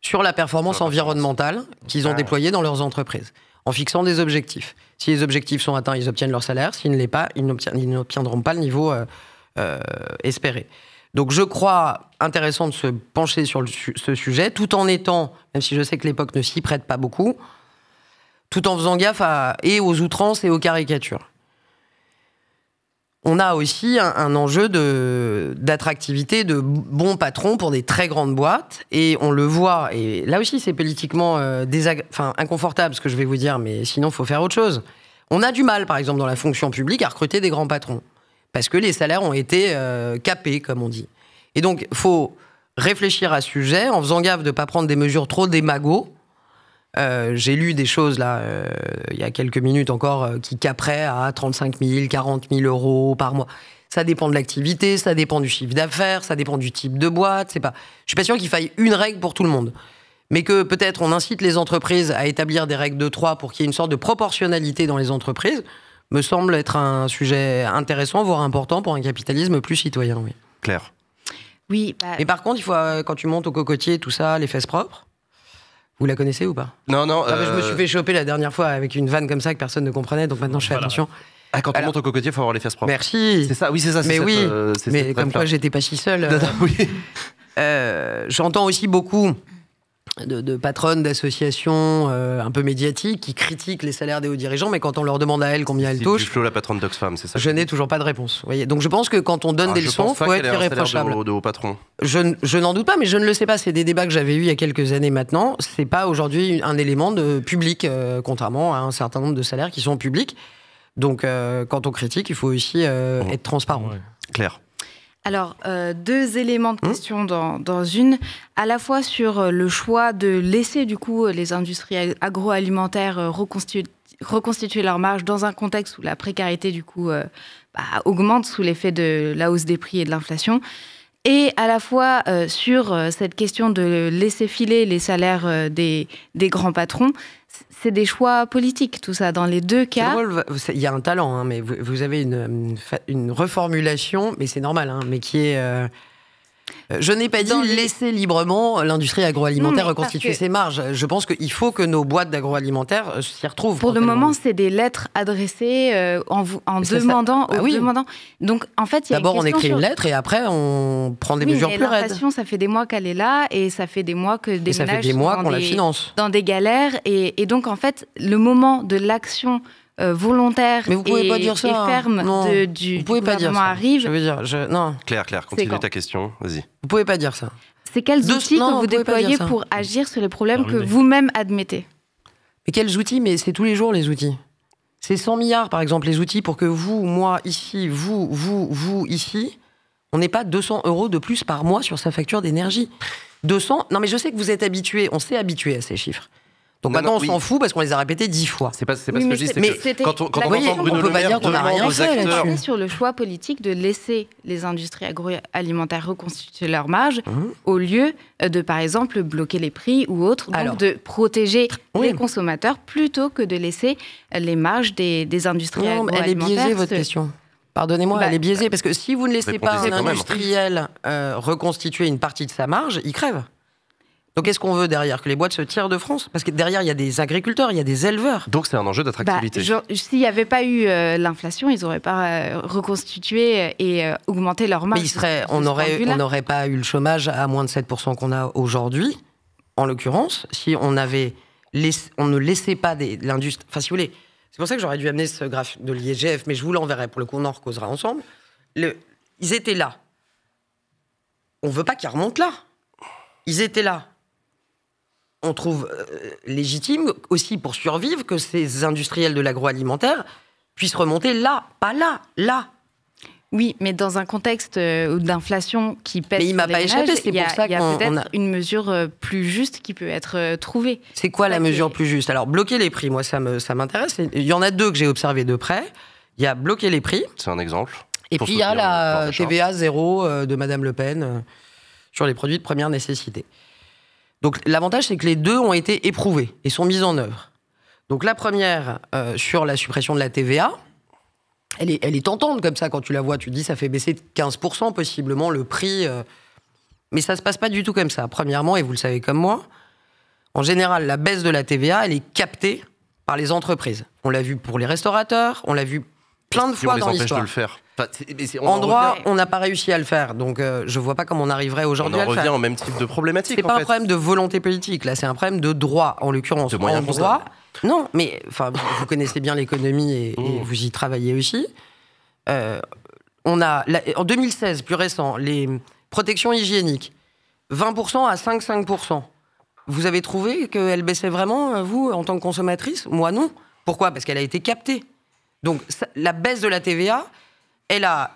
Speaker 2: sur la performance environnementale qu'ils ont déployée dans leurs entreprises, en fixant des objectifs. Si les objectifs sont atteints, ils obtiennent leur salaire. S'ils ne l'est pas, ils n'obtiendront pas le niveau euh, euh, espéré. Donc je crois intéressant de se pencher sur ce sujet, tout en étant, même si je sais que l'époque ne s'y prête pas beaucoup, tout en faisant gaffe à, et aux outrances et aux caricatures. On a aussi un, enjeu d'attractivité de, bons patrons pour des très grandes boîtes, et on le voit, et là aussi c'est politiquement euh, inconfortable ce que je vais vous dire, mais sinon il faut faire autre chose. On a du mal, par exemple, dans la fonction publique, à recruter des grands patrons parce que les salaires ont été euh, capés, comme on dit. Et donc, il faut réfléchir à ce sujet en faisant gaffe de ne pas prendre des mesures trop démagogues. Euh, j'ai lu des choses là, euh, il y a quelques minutes encore, qui caperaient à 35 000, 40 000 euros par mois. Ça dépend de l'activité, ça dépend du chiffre d'affaires, ça dépend du type de boîte. C'est pas. Je suis pas sûr qu'il faille une règle pour tout le monde, mais que peut-être on incite les entreprises à établir des règles de trois pour qu'il y ait une sorte de proportionnalité dans les entreprises me semble être un sujet intéressant, voire important pour un capitalisme plus citoyen. Oui. Claire. Oui. Bah, par contre, il faut, euh, quand tu montes au cocotier, tout ça, les fesses propres. Vous la connaissez ou pas Non, non. Ah, je me suis euh, fait choper la dernière fois avec une vanne comme ça que personne ne comprenait, donc maintenant je fais attention. Ah, quand on monte au cocotier, il faut avoir les fesses propres. Merci. C'est ça, oui, c'est ça. Mais oui, euh, mais comme quoi j'étais pas si seule. J'entends aussi beaucoup de, patronnes d'associations euh, un peu médiatiques qui critiquent les salaires des hauts dirigeants, mais quand on leur demande à elles combien elles touchent,
Speaker 1: la patronne ça
Speaker 2: Je n'ai toujours pas de réponse. Donc je pense que quand on donne ah, des leçons, faut être irréprochable. patron. Je, n'en doute pas, mais je ne le sais pas. C'est des débats que j'avais eu il y a quelques années maintenant. Ce n'est pas aujourd'hui un élément de public, euh, contrairement à un certain nombre de salaires qui sont publics. Donc euh, quand on critique, il faut aussi mmh. être transparent.
Speaker 1: Claire.
Speaker 4: Alors, euh, deux éléments de mmh. question dans, une, à la fois sur euh, le choix de laisser du coup euh, les industries agroalimentaires reconstituer, leur marge dans un contexte où la précarité du coup bah, augmente sous l'effet de la hausse des prix et de l'inflation et à la fois sur cette question de laisser filer les salaires des, grands patrons, c'est des choix politiques, tout ça, dans les deux cas.
Speaker 2: il y a un talent, hein, mais vous, avez une, une, reformulation, mais c'est normal, hein, mais qui est. Euh, euh, je n'ai pas dit laisser librement l'industrie agroalimentaire reconstituer ses marges. Je pense qu'il faut que nos boîtes d'agroalimentaire euh, s'y retrouvent. Pour le moment,
Speaker 4: c'est des lettres adressées euh, en, en demandant, oui. Donc, d'abord on écrit une lettre
Speaker 2: et après on prend des mesures plus raides.
Speaker 4: ça fait des mois qu'elle est là et ça fait des mois que des ménages ça fait des mois qu'on la finance dans des galères et donc en fait, le moment de l'action euh, volontaire mais vous pouvez pas dire ça, hein. ferme du, vous pouvez pas dire ça. arrive.
Speaker 1: Claire, continue ta question. Vas-y. Vous pouvez pas dire ça.
Speaker 4: C'est quels outils que vous déployez pour agir sur les problèmes que vous-même admettez Mais quels outils Mais c'est tous les jours les outils.
Speaker 2: C'est 100 milliards, par exemple, les outils pour que vous, moi, ici, vous, vous, vous, ici, on n'ait pas 200 euros de plus par mois sur sa facture d'énergie. 200, non mais je sais que vous êtes habitué, on s'est habitué à ces chiffres. Donc maintenant, on s'en fout parce qu'on les a répétés dix fois. C'est pas, pas ce que je dis. Mais quand on, quand on entend Bruno on peut Le Maire on a rien fait, sur
Speaker 4: le choix politique de laisser les industries agroalimentaires reconstituer leurs marges mmh. au lieu euh, de, par exemple, bloquer les prix ou autre, donc de protéger les consommateurs plutôt que de laisser les marges des, des industries non, bah, Elle est biaisée, votre
Speaker 2: question. Pardonnez-moi, elle est biaisée parce que si vous ne laissez pas un industriel euh, reconstituer une partie de sa marge, il crève. Donc qu'est-ce qu'on veut derrière Que les boîtes se tirent de France Parce que derrière, il y a des agriculteurs, il y a des éleveurs. Donc c'est un enjeu d'attractivité. Bah,
Speaker 4: S'il n'y avait pas eu euh, l'inflation, ils n'auraient pas euh, reconstitué et euh, augmenté leur marge. Mais on n'aurait
Speaker 2: pas eu le chômage à moins de 7% qu'on a aujourd'hui, en l'occurrence, si on, avait on ne laissait pas l'industrie... Enfin, si vous voulez, c'est pour ça que j'aurais dû amener ce graphe de l'IEGF, mais je vous l'enverrai pour le coup, on en recausera ensemble. Le... Ils étaient là. On ne veut pas qu'ils remontent là. Ils étaient là on trouve euh, légitime aussi pour survivre que ces industriels de l'agroalimentaire puissent remonter là, pas là, là.
Speaker 4: Oui, mais dans un contexte euh, d'inflation qui pèse mais il m'a pas échappé, c'est pour ça qu'il y a, peut-être une mesure euh, plus juste qui peut être trouvée.
Speaker 2: C'est quoi la mesure plus juste Alors bloquer les prix, moi ça m'intéresse. Il y en a deux que j'ai observé de près. Il y a bloquer les prix. C'est un exemple. Et puis il y a la TVA zéro de Madame Le Pen sur les produits de première nécessité. Donc l'avantage, c'est que les deux ont été éprouvés et sont mis en œuvre. Donc la première, euh, sur la suppression de la TVA, elle est, elle tentante comme ça quand tu la vois, tu te dis ça fait baisser de 15% possiblement le prix. Euh. mais ça ne se passe pas du tout comme ça. Premièrement, et vous le savez comme moi, en général, la baisse de la TVA, elle est captée par les entreprises. On l'a vu pour les restaurateurs, on l'a vu plein de fois les dans l'histoire. de le faire en, droit, on n'a pas réussi à le faire, donc euh, je ne vois pas comment on arriverait aujourd'hui à le faire. On revient au même
Speaker 1: type de problématique. C'est pas un problème de
Speaker 2: volonté politique, là, c'est un problème de droit, en l'occurrence. De droit. Non, mais enfin, vous connaissez bien l'économie et, mmh. vous y travaillez aussi. Euh, on a, en 2016, plus récent, les protections hygiéniques, 20% à 5,5%. Vous avez trouvé qu'elle baissait vraiment, euh, vous, en tant que consommatrice Moi, non. Pourquoi Parce qu'elle a été captée. Donc, la baisse de la TVA, elle a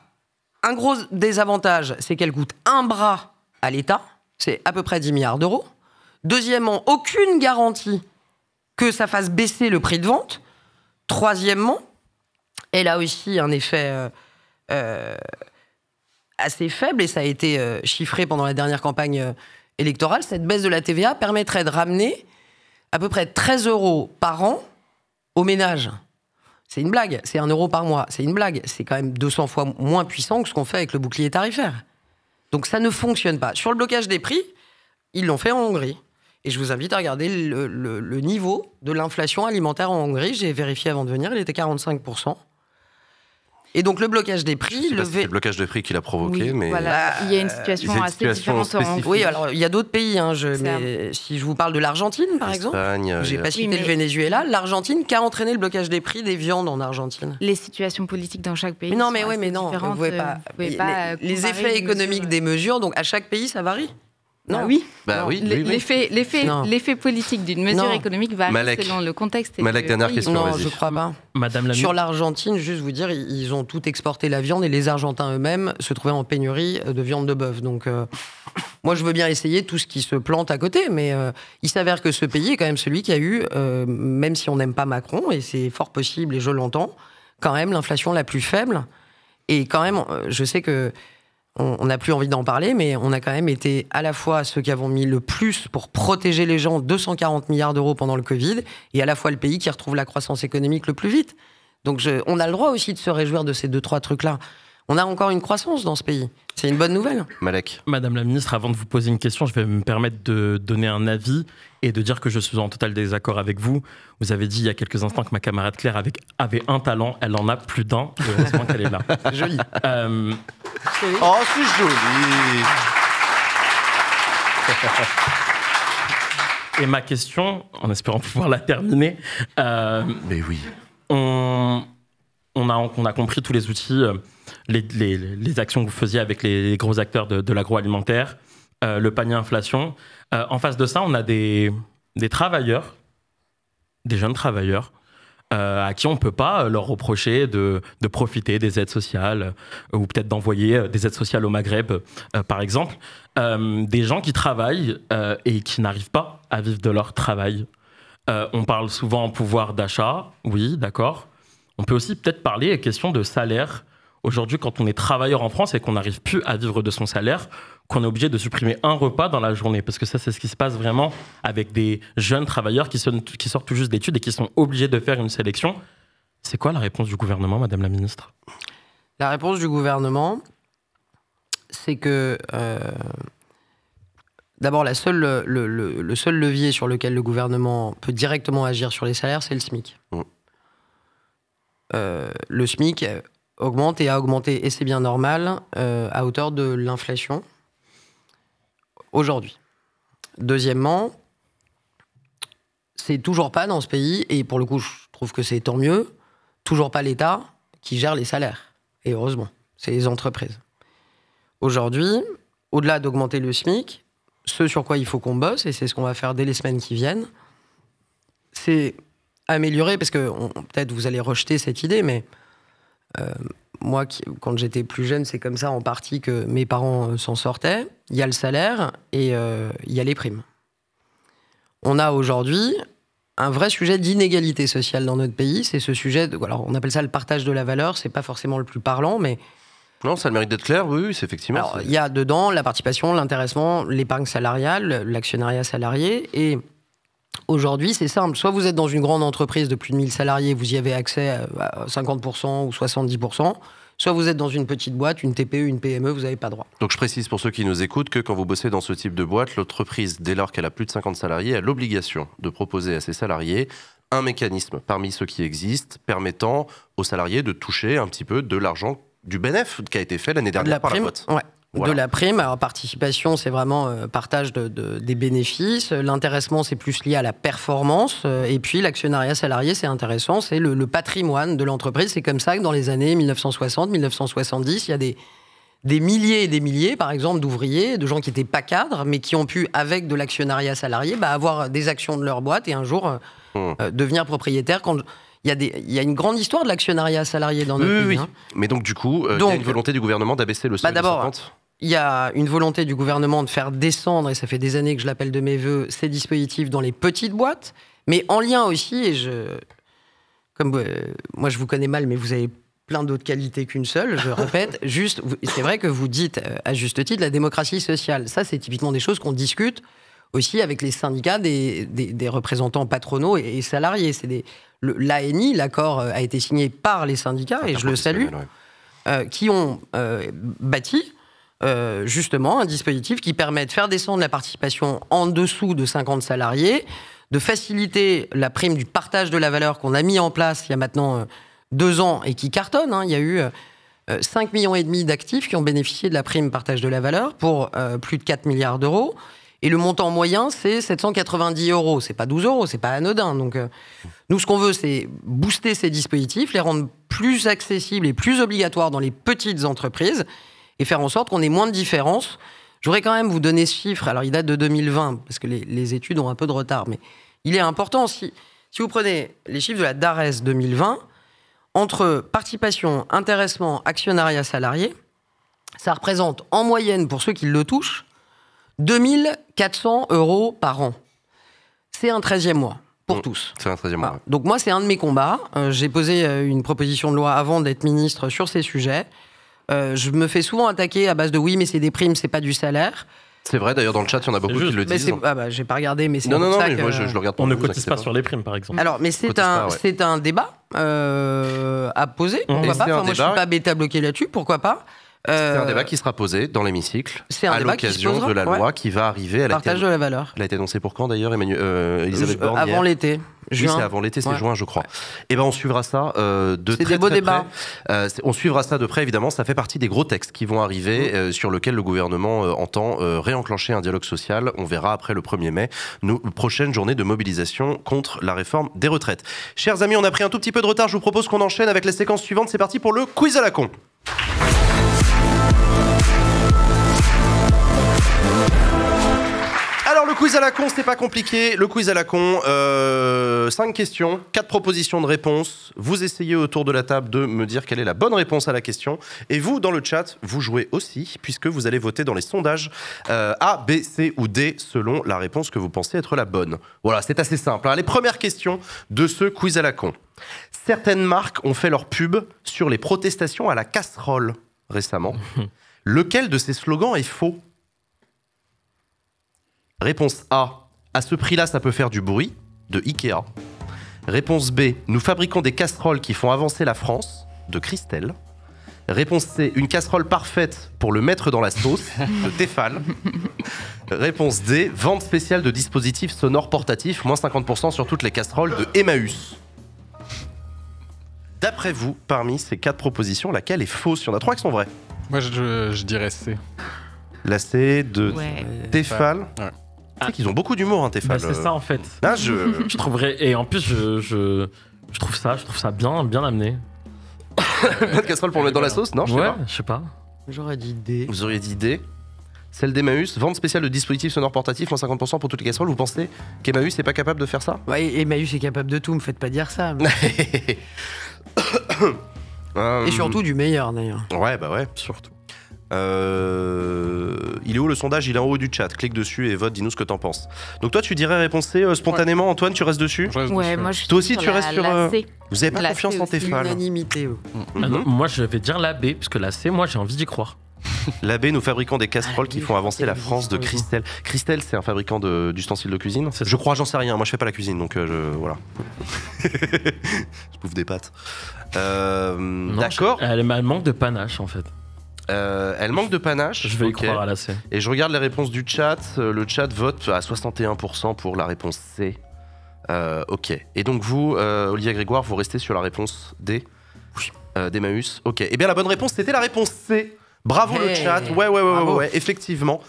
Speaker 2: un gros désavantage, c'est qu'elle coûte un bras à l'État, c'est à peu près 10 milliards d'euros. Deuxièmement, aucune garantie que ça fasse baisser le prix de vente. Troisièmement, elle a aussi un effet euh, euh, assez faible, et ça a été euh, chiffré pendant la dernière campagne électorale, cette baisse de la TVA permettrait de ramener à peu près 13 euros par an aux ménages. C'est une blague. C'est un euro par mois. C'est une blague. C'est quand même 200 fois moins puissant que ce qu'on fait avec le bouclier tarifaire. Donc ça ne fonctionne pas. Sur le blocage des prix, ils l'ont fait en Hongrie. Et je vous invite à regarder le, niveau de l'inflation alimentaire en Hongrie. J'ai vérifié avant de venir, il était 45%. Et donc le blocage des prix, le, le
Speaker 1: blocage des prix qui l'a provoqué, mais bah,
Speaker 2: il y a une situation assez différente. Oui, alors il y a d'autres pays. Hein, je, si je vous parle de l'Argentine, par exemple, euh, j'ai pas cité le Venezuela. L'Argentine qui a entraîné le blocage des prix des viandes en Argentine.
Speaker 4: Les situations politiques dans chaque pays. non, mais oui, mais non, vous pouvez pas. Euh, pouvez pas les, effets économiques
Speaker 2: des mesures, donc à chaque pays, ça varie. Bah non, oui. Bah
Speaker 4: l'effet, politique d'une mesure économique va selon le contexte. Et dernière question. Non, je
Speaker 2: crois pas. Madame la Sur l'Argentine, juste vous dire, ils ont tout exporté la viande et les Argentins eux-mêmes se trouvaient en pénurie euh, de viande de bœuf. Donc, euh, moi, je veux bien essayer tout ce qui se plante à côté, mais euh, il s'avère que ce pays est quand même celui qui a eu, même si on n'aime pas Macron, et c'est fort possible et je l'entends, quand même l'inflation la plus faible. Et quand même, je sais que on n'a plus envie d'en parler, mais on a quand même été à la fois ceux qui avons mis le plus pour protéger les gens, 240 milliards d'euros pendant le Covid, et à la fois le pays qui retrouve la croissance économique le plus vite. Donc on a le droit aussi de se réjouir de ces deux, trois trucs-là on a encore une croissance dans ce pays. C'est une bonne nouvelle.
Speaker 3: Malek. Madame la ministre, avant de vous poser une question, je vais me permettre de donner un avis et de dire que je suis en total désaccord avec vous. Vous avez dit il y a quelques instants que ma camarade Claire avait, un talent, elle en a plus d'un, heureusement qu'elle est là. Joli. Euh, oh, c'est joli. Et ma question, en espérant pouvoir la terminer. Euh, Mais oui. On, a, compris tous les outils. Euh, les, actions que vous faisiez avec les, gros acteurs de, l'agroalimentaire, euh, le panier inflation. Euh, en face de ça, on a des, travailleurs, des jeunes travailleurs, euh, à qui on ne peut pas leur reprocher de, profiter des aides sociales ou peut-être d'envoyer des aides sociales au Maghreb, par exemple. des gens qui travaillent et qui n'arrivent pas à vivre de leur travail. on parle souvent pouvoir d'achat, oui, d'accord. On peut aussi peut-être parler question de salaire Aujourd'hui, quand on est travailleur en France et qu'on n'arrive plus à vivre de son salaire, qu'on est obligé de supprimer un repas dans la journée. Parce que ça, c'est ce qui se passe vraiment avec des jeunes travailleurs qui, sortent tout juste d'études et qui sont obligés de faire une sélection. C'est quoi la réponse du gouvernement, Madame la Ministre
Speaker 2: La réponse du gouvernement, c'est que... Euh, d'abord, le, le, le, seul levier sur lequel le gouvernement peut directement agir sur les salaires, c'est le SMIC. Euh, le SMIC, augmente et a augmenté, et c'est bien normal, euh, à hauteur de l'inflation aujourd'hui. Deuxièmement, c'est toujours pas dans ce pays, et pour le coup je trouve que c'est tant mieux, toujours pas l'État qui gère les salaires. Et heureusement, c'est les entreprises. Aujourd'hui, au-delà d'augmenter le SMIC, ce sur quoi il faut qu'on bosse, et c'est ce qu'on va faire dès les semaines qui viennent, c'est améliorer, parce que peut-être vous allez rejeter cette idée, mais euh, moi, quand j'étais plus jeune, c'est comme ça en partie que mes parents euh, s'en sortaient. Il y a le salaire et euh, il y a les primes. On a aujourd'hui un vrai sujet d'inégalité sociale dans notre pays. C'est ce sujet, alors on appelle ça le partage de la valeur. C'est pas forcément le plus parlant, mais non, ça a le mérite d'être clair. Oui, oui c'est effectivement. il y a dedans la participation, l'intéressement, l'épargne salariale, l'actionnariat salarié et Aujourd'hui, c'est simple. Soit vous êtes dans une grande entreprise de plus de 1000 salariés, vous y avez accès euh, à 50% ou 70%. Soit vous êtes dans une petite boîte, une TPE, une PME, vous n'avez pas droit.
Speaker 1: Donc je précise pour ceux qui nous écoutent que quand vous bossez dans ce type de boîte, l'entreprise, dès lors qu'elle a plus de 50 salariés, a l'obligation de proposer à ses salariés un mécanisme parmi ceux qui existent permettant aux salariés de toucher un petit peu de l'argent du bénéfice qui a été fait l'année dernière par la boîte. Ouais de la
Speaker 2: prime. Alors, participation, c'est vraiment euh, partage des bénéfices. L'intéressement, c'est plus lié à la performance. Euh, et puis, l'actionnariat salarié, c'est intéressant, c'est le, patrimoine de l'entreprise. C'est comme ça que dans les années 1960, 1970, il y a des, des milliers et des milliers, par exemple, d'ouvriers, de gens qui n'étaient pas cadres, mais qui ont pu, avec de l'actionnariat salarié, bah, avoir des actions de leur boîte et un jour euh, hmm. devenir propriétaire. Quand il y, a des, il une grande histoire de l'actionnariat salarié dans notre pays. Hein.
Speaker 1: Mais donc, du coup, il y a une volonté du gouvernement d'abaisser le bah, seuil de
Speaker 2: il y a une volonté du gouvernement de faire descendre, et ça fait des années que je l'appelle de mes voeux, ces dispositifs dans les petites boîtes, mais en lien aussi, et je. Comme euh, moi, je vous connais mal, mais vous avez plein d'autres qualités qu'une seule, je répète. juste, c'est vrai que vous dites, euh, à juste titre, la démocratie sociale. Ça, c'est typiquement des choses qu'on discute aussi avec les syndicats des, des, représentants patronaux et, salariés. C'est des, l'ANI, l'accord euh, a été signé par les syndicats, et je le salue, qui ont bâti euh, justement un dispositif qui permet de faire descendre la participation en dessous de 50 salariés, de faciliter la prime du partage de la valeur qu'on a mis en place il y a maintenant euh, deux ans et qui cartonne. Hein. Il y a eu 5,5 euh, millions et demi d'actifs qui ont bénéficié de la prime partage de la valeur pour plus de 4 milliards d'euros. Et le montant moyen, c'est 790 euros. C'est pas 12 euros, ce n'est pas anodin. Donc, nous, ce qu'on veut, c'est booster ces dispositifs, les rendre plus accessibles et plus obligatoires dans les petites entreprises et faire en sorte qu'on ait moins de différences. J'aurais quand même vous donner ce chiffre. Alors, il date de 2020, parce que les, études ont un peu de retard, mais il est important. Si, si vous prenez les chiffres de la DARES 2020, entre participation, intéressement, actionnariat salarié, ça représente en moyenne, pour ceux qui le touchent, 2400 euros par an. C'est un 13e mois pour mm. tous.
Speaker 1: C'est un 13e mois.
Speaker 2: Donc moi, c'est un de mes combats. Euh, j'ai posé euh, une proposition de loi avant d'être ministre sur ces sujets. Euh, je me fais souvent attaquer à base de oui, mais c'est des primes, c'est pas du salaire.
Speaker 1: C'est vrai, d'ailleurs, dans le chat, il y en a beaucoup qui le disent.
Speaker 2: Ah bah, j'ai pas regardé, mais c'est non, non, non, ça mais que... moi, je, le regarde pas. On ne cotise pas, sur les
Speaker 3: primes, par exemple. Alors, mais c'est un,
Speaker 2: un débat euh, à poser, mmh. pourquoi pas. moi, je suis pas bêta bloqué là-dessus, pourquoi pas. C'est un euh, débat qui sera
Speaker 1: posé dans l'hémicycle à l'occasion de la loi qui va arriver. à Partage de la valeur. Elle a été annoncée pour quand d'ailleurs, Emmanuel euh, Elisabeth Borne Avant l'été.
Speaker 2: Oui, c'est avant l'été, c'est juin,
Speaker 1: je crois. Eh ben, on suivra ça euh, de très, des beaux très débats. près. on suivra ça de près, évidemment. Ça fait partie des gros textes qui vont arriver mm. sur lesquels le gouvernement entend réenclencher un dialogue social. On verra après le 1er mai, nos prochaines journées de mobilisation contre la réforme des retraites. Chers amis, on a pris un tout petit peu de retard. Je vous propose qu'on enchaîne avec la séquence suivante. C'est parti pour le quiz à la con. le quiz à la con, c'est pas compliqué. Le quiz à la con, 5 euh, questions, 4 propositions de réponses. Vous essayez autour de la table de me dire quelle est la bonne réponse à la question. Et vous, dans le chat, vous jouez aussi, puisque vous allez voter dans les sondages euh, A, B, C ou D, selon la réponse que vous pensez être la bonne. Voilà, c'est assez simple. Hein. Les premières questions de ce quiz à la con. Certaines marques ont fait leur pub sur les protestations à la casserole récemment. Lequel de ces slogans est faux Réponse A, à ce prix-là, ça peut faire du bruit, de Ikea. Réponse B, nous fabriquons des casseroles qui font avancer la France, de Christelle. Réponse C, une casserole parfaite pour le mettre dans la sauce, de Tefal. Réponse D, vente spéciale de dispositifs sonores portatifs, moins 50% sur toutes les casseroles de Emmaüs. D'après vous, parmi ces quatre propositions, laquelle est fausse Il y en a trois qui sont vraies.
Speaker 5: Moi, je, dirais
Speaker 3: C. La C de Tefal. Ah. qu'ils ont beaucoup d'humour, hein, Bah, c'est euh. ça en fait. Là, ah, je... je trouverais. Et en plus, je, je, je, trouve ça, je trouve ça bien, bien amené.
Speaker 2: Pas de casserole pour mettre dans la sauce, non je sais Ouais, pas. je sais pas. J'aurais dit D.
Speaker 1: Vous auriez dit D. Celle d'Emmaüs, vente spéciale de dispositifs sonores portatifs, moins 50% pour toutes les casseroles. Vous pensez
Speaker 2: qu'Emmaüs n'est pas capable de faire ça Ouais, Emmaüs est capable de tout, me faites pas dire ça.
Speaker 3: Et surtout du
Speaker 2: meilleur d'ailleurs.
Speaker 3: Ouais, bah ouais. Surtout.
Speaker 1: Euh, il est où le sondage Il est en haut du chat. Clique dessus et vote, dis-nous ce que t'en penses. Donc toi, tu dirais réponse C euh, spontanément. Antoine, tu restes dessus moi je Toi aussi, tu restes sur. Euh,
Speaker 2: vous avez pas confiance en tes fans. Unanimité.
Speaker 3: Mm. Moi, je vais dire la B, parce que la C, moi, j'ai envie d'y croire.
Speaker 1: L'abbé, nous fabriquons des casseroles qui ah, font avancer la France de Christelle. Christelle, c'est un fabricant d'ustensiles de cuisine. Je crois, j'en sais rien. Moi, je fais pas la cuisine, donc je voilà. je bouffe des pâtes. D'accord. elle manque de panache, en fait. Euh, elle manque de panache. Je vais à la C. Et je regarde les réponses du chat. Euh, le chat vote à 61% pour la réponse C. Euh, ok. Et donc vous, Olivier Grégoire, vous restez sur la réponse D Oui. D'Emmaüs. Ok. Et eh bien la bonne réponse, c'était la réponse C. Bravo le chat. Ouais, ouais, ouais, ouais, Effectivement.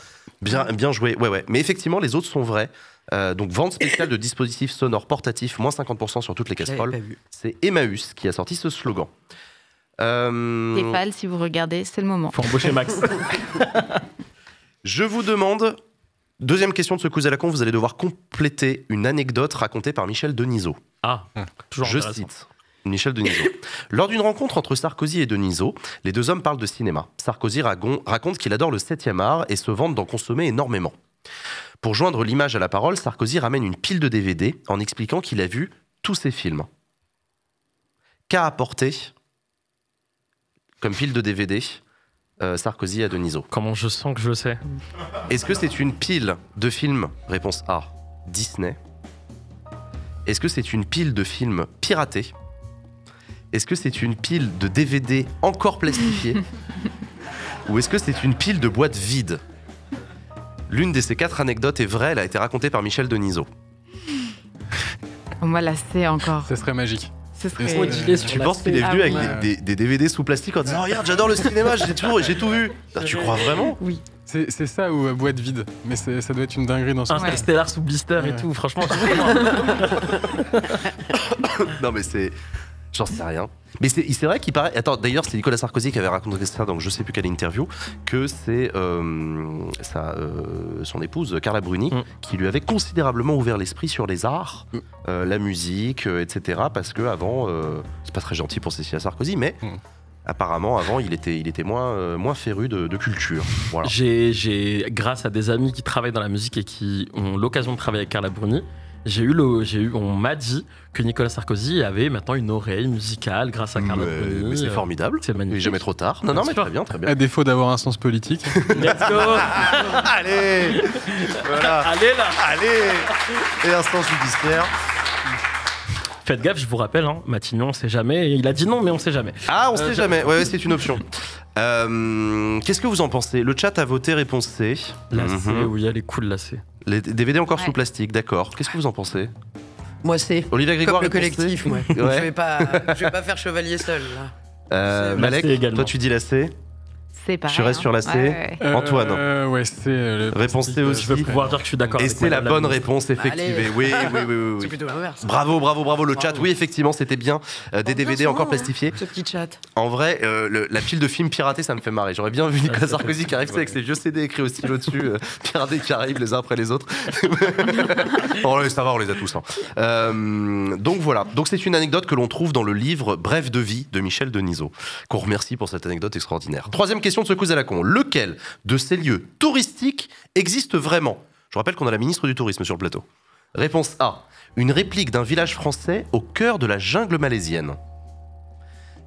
Speaker 1: Bien, bien joué. Ouais, ouais. Mais effectivement, les autres sont vrais. donc vente spéciale de dispositifs sonores portatifs, moins 50% sur toutes les casseroles. C'est Emmaüs qui a sorti ce slogan. Euh...
Speaker 4: si vous regardez, c'est le moment. Faut embaucher Max.
Speaker 1: Je vous demande, deuxième question de ce quiz à la con, vous allez devoir compléter une anecdote racontée par Michel Denisot.
Speaker 3: Ah, hum. toujours Je cite.
Speaker 1: Michel Denisot. Lors d'une rencontre entre Sarkozy et Denisot, les deux hommes parlent de cinéma. Sarkozy raconte qu'il adore le 7e art et se vante d'en consommer énormément. Pour joindre l'image à la parole, Sarkozy ramène une pile de DVD en expliquant qu'il a vu tous ses films. Qu'a apporté comme pile de DVD euh, Sarkozy à Deniso.
Speaker 3: Comment je sens que je sais
Speaker 1: Est-ce que c'est une pile de films Réponse A, Disney. Est-ce que c'est une pile de films piratés Est-ce que c'est une pile de DVD encore plastifiés Ou est-ce que c'est une pile de boîtes vides L'une de ces quatre anecdotes est vraie, elle a été racontée par Michel Deniso.
Speaker 4: Moi, la c'est encore. Ce serait magique. Euh, tu penses qu'il est venu avec
Speaker 5: des, DVD sous plastique en
Speaker 4: disant Regarde, j'adore le cinéma, j'ai tout, tout vu
Speaker 1: Tu crois
Speaker 5: vraiment Oui. C'est ça ou euh, boîte vide Mais ça doit être une dinguerie dans ce Un stellar
Speaker 3: sous blister et tout, franchement.
Speaker 1: non, mais c'est. J'en sais rien. Mais c'est vrai qu'il paraît. Attends, d'ailleurs, c'est Nicolas Sarkozy qui avait raconté ça donc je sais plus quelle interview, que c'est euh, euh, son épouse, Carla Bruni, mm. qui lui avait considérablement ouvert l'esprit sur les arts, mm. euh, la musique, etc. Parce que avant, c'est pas très gentil pour Cécilia Sarkozy, mais. Mm. Apparemment, avant, il était, il était moins, moins féru de, culture.
Speaker 3: J'ai, grâce à des amis qui travaillent dans la musique et qui ont l'occasion de travailler avec Carla Bruni, j'ai eu le, j'ai eu, on m'a dit que Nicolas Sarkozy avait maintenant une oreille musicale grâce à Carlotte c'est formidable. C'est magnifique. jamais trop tard. Non, non, mais très bien, très bien. À défaut
Speaker 5: d'avoir un sens politique.
Speaker 1: Let's go Allez Voilà Allez là Allez Et un sens judiciaire.
Speaker 3: Faites gaffe, je vous rappelle, hein, Matignon, on sait jamais. il a dit non, mais on sait jamais. Ah, on sait euh, jamais. Ouais, c'est une option. Euh, qu'est-ce que vous en pensez
Speaker 1: Le chat a voté réponse C. La C, mm -hmm. oui, les est de la C. Les DVD encore sous plastique, d'accord. Qu'est-ce que vous en pensez Moi, c'est. Olivier Grégoire, le collectif. Ouais. Je vais
Speaker 2: pas, je vais pas faire chevalier seul. Là.
Speaker 1: Euh, Malek, toi tu dis la C
Speaker 2: c'est pareil. Je reste hein. sur la C. Antoine.
Speaker 1: Euh, euh, réponse C aussi. Je veux pouvoir dire que je suis d'accord. Et c'est la bonne réponse effectivement Oui, oui, oui, Bravo, bravo, bravo le chat. Oui, effectivement, c'était bien euh, des DVD encore hein, plastifiés. Ce petit chat. En vrai, la pile de films piratés, ça me fait marrer. J'aurais bien vu Nicolas Sarkozy qui arrive avec ses vieux CD écrits au stylo dessus, piratés qui arrivent les uns après les autres. oh, ça va, on les a tous. Hein. donc voilà. Donc c'est une anecdote que l'on trouve dans le livre Bref de vie de Michel Denisot, qu'on remercie pour cette anecdote extraordinaire. Troisième question de secousse à la con. Lequel de ces lieux touristiques existe vraiment Je rappelle qu'on a la ministre du Tourisme sur le plateau. Réponse A. Une réplique d'un village français au cœur de la jungle malaisienne.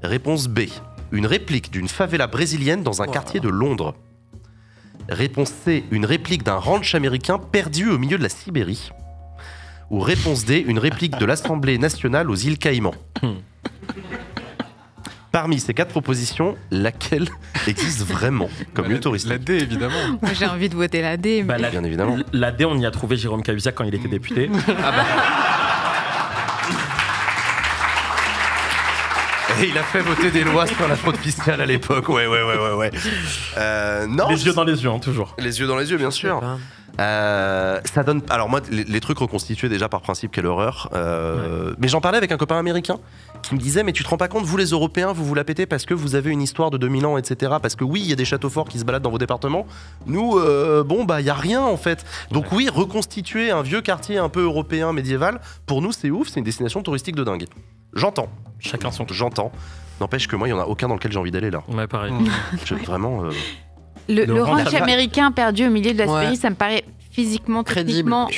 Speaker 1: Réponse B. Une réplique d'une favela brésilienne dans un oh quartier de Londres. Réponse C. Une réplique d'un ranch américain perdu au milieu de la Sibérie. Ou réponse D. Une réplique de l'Assemblée nationale aux îles Caïmans. Parmi ces quatre propositions, laquelle existe vraiment comme le lieu La
Speaker 3: D, évidemment. j'ai
Speaker 4: envie de voter la D. Bah, mais... Bien
Speaker 3: évidemment. La D, on y a trouvé Jérôme Cahuzac quand il était député. Ah bah.
Speaker 1: Et il a fait voter des lois sur la fraude fiscale à l'époque. Ouais, ouais, ouais, ouais, ouais. Euh, non. Les yeux dans les yeux, hein, toujours. Les yeux dans les yeux, bien sûr. Euh, ça donne. Alors moi, les, trucs reconstitués déjà par principe, quelle horreur. Euh, mais j'en parlais avec un copain américain qui me disait, mais tu te rends pas compte, vous les Européens, vous vous la pétez parce que vous avez une histoire de 2000 ans, etc. Parce que oui, il y a des châteaux forts qui se baladent dans vos départements. Nous, euh, bon bah, il y a rien en fait. Donc oui, reconstituer un vieux quartier un peu européen médiéval, pour nous, c'est ouf, c'est une destination touristique de dingue. J'entends. Chacun son. J'entends. N'empêche que moi, il y en a aucun dans lequel j'ai envie d'aller là. Ouais, pareil. vraiment. Le, ranch américain
Speaker 4: perdu au milieu de la Sibérie, ça me paraît physiquement, crédiblement,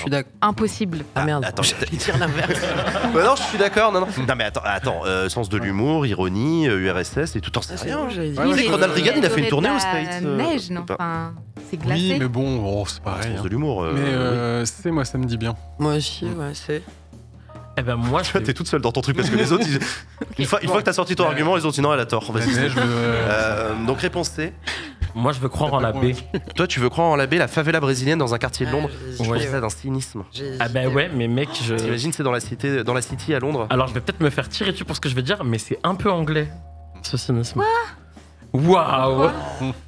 Speaker 4: impossible. Ah, merde,
Speaker 2: attends,
Speaker 1: je dire l'inverse. Bah non, je suis d'accord, non, non. Non mais attends, attends euh, sens de l'humour, ironie, URSS euh, et tout en sait ah, rien. Ah, Ronald Reagan, il a fait une tournée au States. Euh, neige, non enfin,
Speaker 4: c'est glacé. Oui, mais
Speaker 5: bon, oh, c'est pareil. Sens de hein. l'humour. mais c'est moi, ça me dit bien. Moi
Speaker 3: aussi, ouais, c'est. Eh ben moi, je t'es
Speaker 1: toute seule dans ton truc parce que les autres, ils...
Speaker 3: une fois, que t'as sorti ton argument,
Speaker 1: ils ont dit non, elle a tort. Vas-y. Euh, donc réponse C. Moi, je veux croire en la B. Toi, tu veux croire en la B, la favela brésilienne dans un quartier de Londres. On va ouais. ça d'un cynisme. Ah bah ouais,
Speaker 3: mais mec, je. T'imagines, c'est dans la cité, dans la city à Londres. Alors, je vais peut-être me faire tirer dessus pour ce que je vais dire, mais c'est un peu anglais ce cynisme. Quoi
Speaker 1: Waouh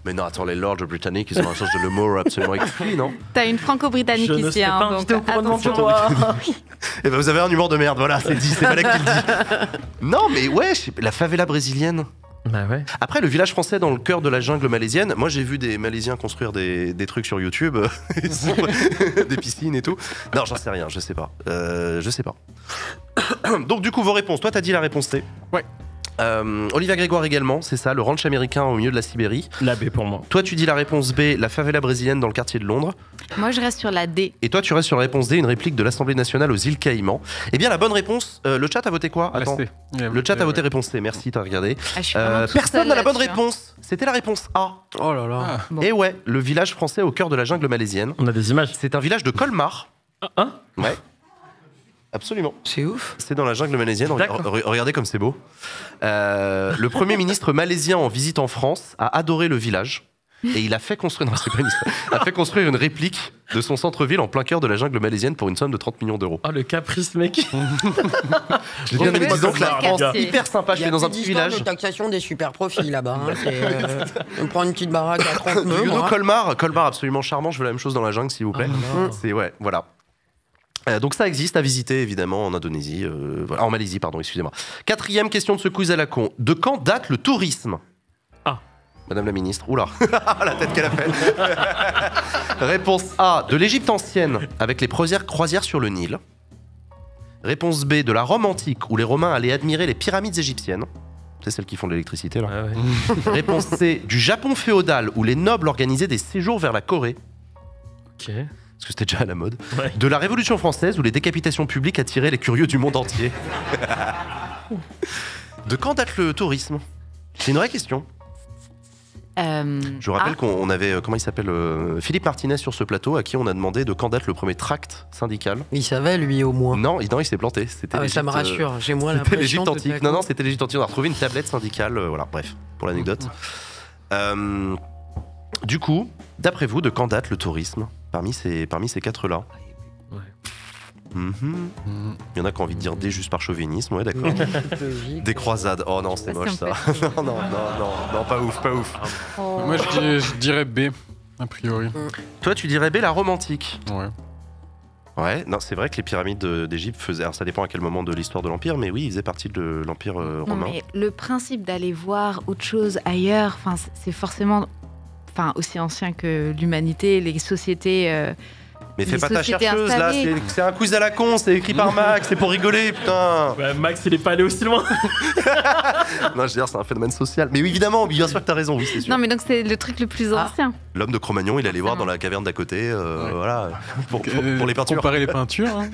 Speaker 1: Mais non, attends, les lords britanniques, ils ont un sens de l'humour absolument exquis, non
Speaker 4: T'as une franco-britannique ici, sais hein, donc attention. Et
Speaker 1: eh ben vous avez un humour de merde, voilà, c'est dit, c'est pas qui dit. Non, mais ouais, la favela brésilienne. Bah ouais. Après, le village français dans le cœur de la jungle malaisienne, moi j'ai vu des Malaisiens construire des, des trucs sur YouTube, des piscines et tout. Non, j'en sais rien, je sais pas. Euh, je sais pas. Donc, du coup, vos réponses. Toi, t'as dit la réponse T. Ouais. Euh, Olivia Grégoire également, c'est ça, le ranch américain au milieu de la Sibérie. La B pour moi. Toi, tu dis la réponse B, la favela brésilienne dans le quartier de Londres.
Speaker 4: Moi, je reste sur la D.
Speaker 1: Et toi, tu restes sur la réponse D, une réplique de l'Assemblée nationale aux îles Caïmans. Eh bien, la bonne réponse, euh, le chat a voté quoi Attends. Le chat a voté réponse C, merci, t'as regardé. Ah, euh, personne n'a la bonne hein. réponse. C'était la réponse A. Oh là là. Ah. Et ouais, le village français au cœur de la jungle malaisienne. On a des images. C'est un village de Colmar. Ah, hein Ouais. Absolument. C'est ouf. C'est dans la jungle malaisienne. regardez comme c'est beau. Euh, le premier ministre malaisien en visite en France a adoré le village et il a fait construire, une a fait construire une réplique de son centre-ville en plein cœur de la jungle malaisienne pour une somme de 30 millions
Speaker 2: d'euros.
Speaker 3: Ah, le caprice, mec
Speaker 2: J'ai la France, hyper sympa, je suis dans un petit village. taxation des super profits là-bas. Hein, euh, on prend une petite baraque à 30
Speaker 1: Colmar, Colmar absolument charmant, je veux la même chose dans la jungle, s'il vous plaît. Ah, c'est, ouais, voilà. Euh, donc ça existe à visiter évidemment en Indonésie, euh, en Malaisie pardon, excusez-moi. Quatrième question de ce à la con. De quand date le tourisme Ah. Madame la ministre, oula, la tête qu'elle a Réponse A, de l'Égypte ancienne avec les croisières, croisières sur le Nil. Réponse B, de la Rome antique où les Romains allaient admirer les pyramides égyptiennes. C'est celles qui font de l'électricité là. Ah Réponse C, du Japon féodal où les nobles organisaient des séjours vers la Corée. Ok parce que c'était déjà à la mode, de la Révolution française où les décapitations publiques attiraient les curieux du monde entier. de quand date le tourisme C'est une vraie question. Euh, Je rappelle ah. qu'on avait, euh, comment il s'appelle, euh, Philippe Martinez sur ce plateau, à qui on a demandé de quand date le premier tract syndical. Il savait, lui, au moins. Non, non il s'est planté. ah ça me rassure, j'ai moins l'impression. Non, non, c'était l'Égypte antique. On a retrouvé une tablette syndicale, voilà, bref, pour l'anecdote. Du coup, d'après vous, de quand date le tourisme parmi ces, parmi ces quatre-là mhm. Mhm. Il y en a qui ont envie de dire D, juste par chauvinisme, ouais d'accord. des croisades, oh non c'est ah, moche ça. non, non, non, pas ouf, pas ouf. Oh. Moi je, dirais B, a priori. Mm. Toi tu dirais B la romantique Ouais. Ouais, non, c'est vrai que les pyramides d'Égypte faisaient. ça dépend à quel moment de l'histoire de l'Empire, mais oui, ils faisaient partie de l'Empire euh, romain.
Speaker 4: le principe d'aller voir autre chose ailleurs, c'est forcément enfin aussi ancien que l'humanité, les sociétés euh, mais fais pas ta chercheuse là,
Speaker 1: c'est un quiz à la con, c'est écrit par Max, c'est pour rigoler, putain. Bah, Max, il est pas allé aussi loin. non, je veux dire, c'est un phénomène social. Mais oui, évidemment, bien sûr que t'as raison, oui, c'est sûr.
Speaker 4: Non, mais donc c'est le truc le plus ah. ancien.
Speaker 1: L'homme de Cro-Magnon, il allait voir dans la caverne d'à côté, euh, voilà, pour, les peintures. Comparer les peintures.
Speaker 2: Hein.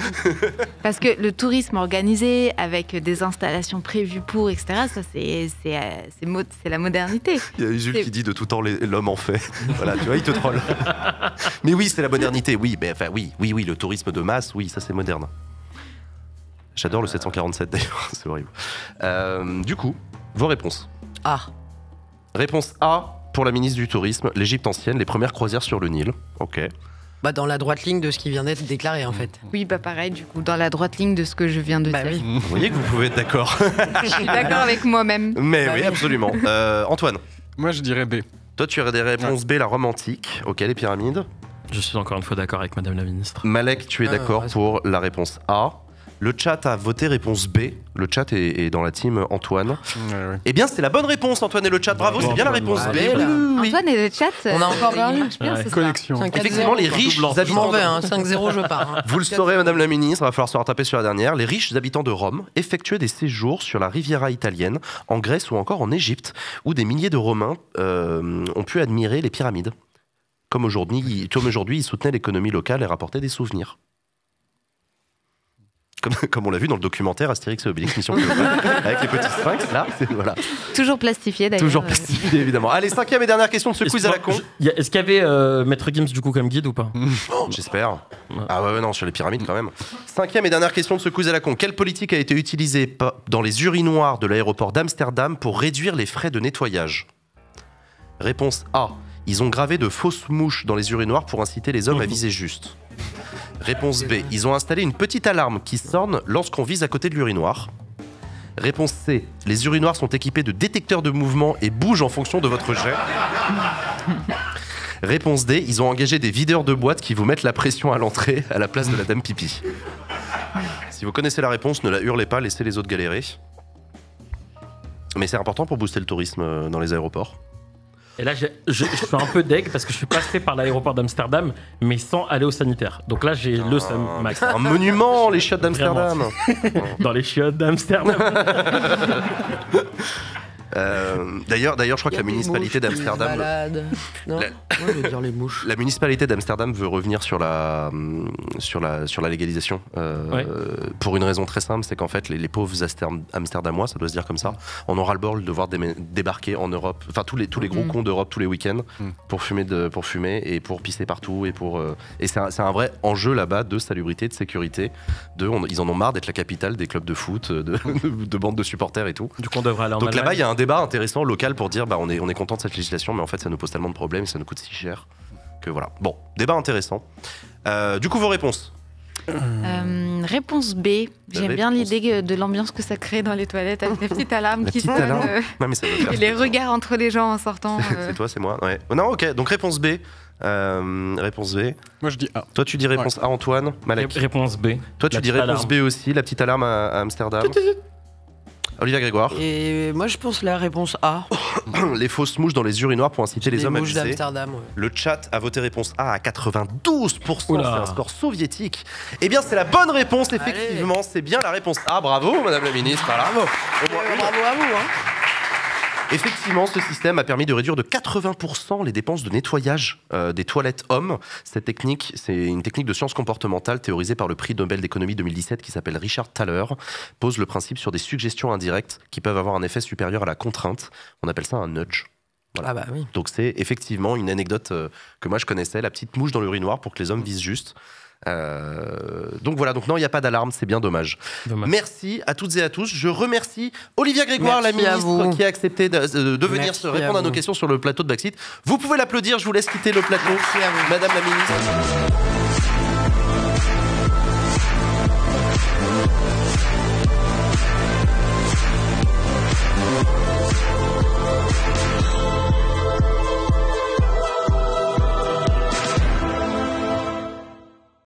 Speaker 4: Parce que le tourisme organisé avec des installations prévues pour, etc., ça, euh, c'est la modernité. Il y a Jules qui
Speaker 1: dit de tout temps l'homme en fait. voilà, tu vois, il te troll. mais oui, c'est la modernité, oui, mais Enfin, oui, oui, oui, le tourisme de masse, oui, ça c'est moderne. J'adore le 747 d'ailleurs, c'est horrible. Euh, du coup, vos réponses. A. Réponse A pour la ministre du Tourisme, l'Égypte ancienne, les premières croisières sur le Nil. Ok.
Speaker 2: Bah dans la droite ligne de ce qui vient d'être déclaré en fait. Oui, bah pareil du
Speaker 4: coup, dans la droite ligne de ce que je viens de bah dire. Vous
Speaker 1: voyez que vous pouvez être d'accord.
Speaker 2: je suis d'accord
Speaker 4: avec moi-même. Mais bah oui, absolument.
Speaker 1: Euh, Antoine Moi je dirais B. Toi tu aurais des réponses ah. B, la Rome antique,
Speaker 3: ok les pyramides. Je suis encore une fois d'accord avec Madame la Ministre.
Speaker 1: Malek, tu es ah, d'accord pour la réponse A. Le chat a voté réponse B. Le chat est, dans la team Antoine. Eh bien, c'est la bonne réponse, Antoine et le chat. Bravo, c'est bien la réponse B.
Speaker 4: Antoine et le chat. On a encore
Speaker 2: une
Speaker 1: Effectivement, les riches Je 5-0, hein, je pars. Hein. Vous le saurez, Madame la Ministre, va falloir se rattraper sur la dernière. Les riches habitants de Rome effectuaient des séjours sur la Riviera italienne, en Grèce ou encore en Égypte, où des milliers de Romains euh, ont pu admirer les pyramides. Comme aujourd'hui, comme aujourd'hui, il soutenait l'économie locale et rapportait des souvenirs. Comme, comme on l'a vu dans le documentaire Astérix et Obélix Mission avec les petits sphinx là, voilà.
Speaker 4: Toujours plastifié d'ailleurs. Toujours
Speaker 1: plastifié évidemment. Allez, cinquième et dernière question de ce quiz à la con. Est-ce qu'il y avait
Speaker 3: euh, Maître Gims du coup comme guide ou pas
Speaker 1: oh, J'espère. Ah ouais, non, sur les pyramides quand même. Cinquième et dernière question de ce quiz à la con. Quelle politique a été utilisée dans les urinoirs de l'aéroport d'Amsterdam pour réduire les frais de nettoyage Réponse A. Ils ont gravé de fausses mouches dans les urinoirs pour inciter les hommes à mhm. viser juste. Réponse B. Ils ont installé une petite alarme qui sonne lorsqu'on vise à côté de l'urinoir. Réponse C. Les urinoirs sont équipés de détecteurs de mouvement et bougent en fonction de votre jet. Réponse D. Ils ont engagé des videurs de boîtes qui vous mettent la pression à l'entrée à la place de la dame pipi. Si vous connaissez la réponse, ne la hurlez pas, laissez les autres galérer. Mais c'est important pour booster le tourisme euh, dans les aéroports.
Speaker 3: Et là, je, je, suis un peu deg parce que je suis passé par l'aéroport d'Amsterdam, mais sans aller au sanitaire. Donc là, j'ai le seum, ah, Max. Un monument, les chiottes d'Amsterdam. Dans les chiottes d'Amsterdam.
Speaker 1: Euh, d'ailleurs, d'ailleurs, je crois que la municipalité d'Amsterdam. La, la municipalité d'Amsterdam veut revenir sur la sur la sur la légalisation euh, pour une raison très simple, c'est qu'en fait les, pauvres Amsterdamois, ça doit se dire comme ça, on aura le bol de voir débarquer en Europe, enfin tous les tous les gros mm. cons d'Europe tous les week-ends mm. pour fumer de pour fumer et pour pisser partout et pour euh, et c'est un, un, vrai enjeu là-bas de salubrité, de sécurité, de ils en ont marre d'être la capitale des clubs de foot, de, bandes de supporters et tout.
Speaker 3: Du coup, on devrait aller en Donc
Speaker 1: là-bas, débat intéressant local pour dire bah, on, est, on est content de cette législation, mais en fait ça nous pose tellement de problèmes et ça nous coûte si cher que voilà. Bon, débat intéressant. Euh, du coup, vos réponses
Speaker 4: euh, euh, réponse B. J'aime bien l'idée de l'ambiance que ça crée dans les toilettes avec les petites alarmes qui petite les regards entre les gens en sortant.
Speaker 1: C'est toi, c'est moi. Oh, non, ok. Donc réponse B. réponse B. Moi je dis A. Toi tu dis réponse A Antoine. Malek. Réponse B. Toi tu dis réponse B aussi. La petite alarme à, à Amsterdam. Olivia Grégoire. Et moi, je pense la réponse A. les fausses mouches dans les urinoirs pour inciter les, hommes à mouches Le chat a voté réponse A à 92%. C'est un score soviétique. Eh bien, c'est la bonne réponse, effectivement. C'est bien la réponse A. Bravo, Madame la Ministre. Bravo. bravo à vous. Hein. Effectivement, ce système a permis de réduire de 80% les dépenses de nettoyage euh, des toilettes hommes. Cette technique, c'est une technique de science comportementale théorisée par le prix Nobel d'économie 2017 qui s'appelle Richard Thaler, pose le principe sur des suggestions indirectes qui peuvent avoir un effet supérieur à la contrainte. On appelle ça un nudge. Voilà. Ah bah Donc c'est effectivement une anecdote euh, que moi je connaissais, la petite mouche dans l'urinoir pour que les hommes visent juste. Euh, donc voilà, donc non, il n'y a pas d'alarme, c'est bien dommage. Merci à toutes et à tous. Je remercie Olivia Grégoire, la ministre, qui a accepté de, euh, de venir se répondre à, à, nos questions sur le plateau de Baxit. Vous pouvez l'applaudir, je vous laisse quitter le plateau. Madame la ministre.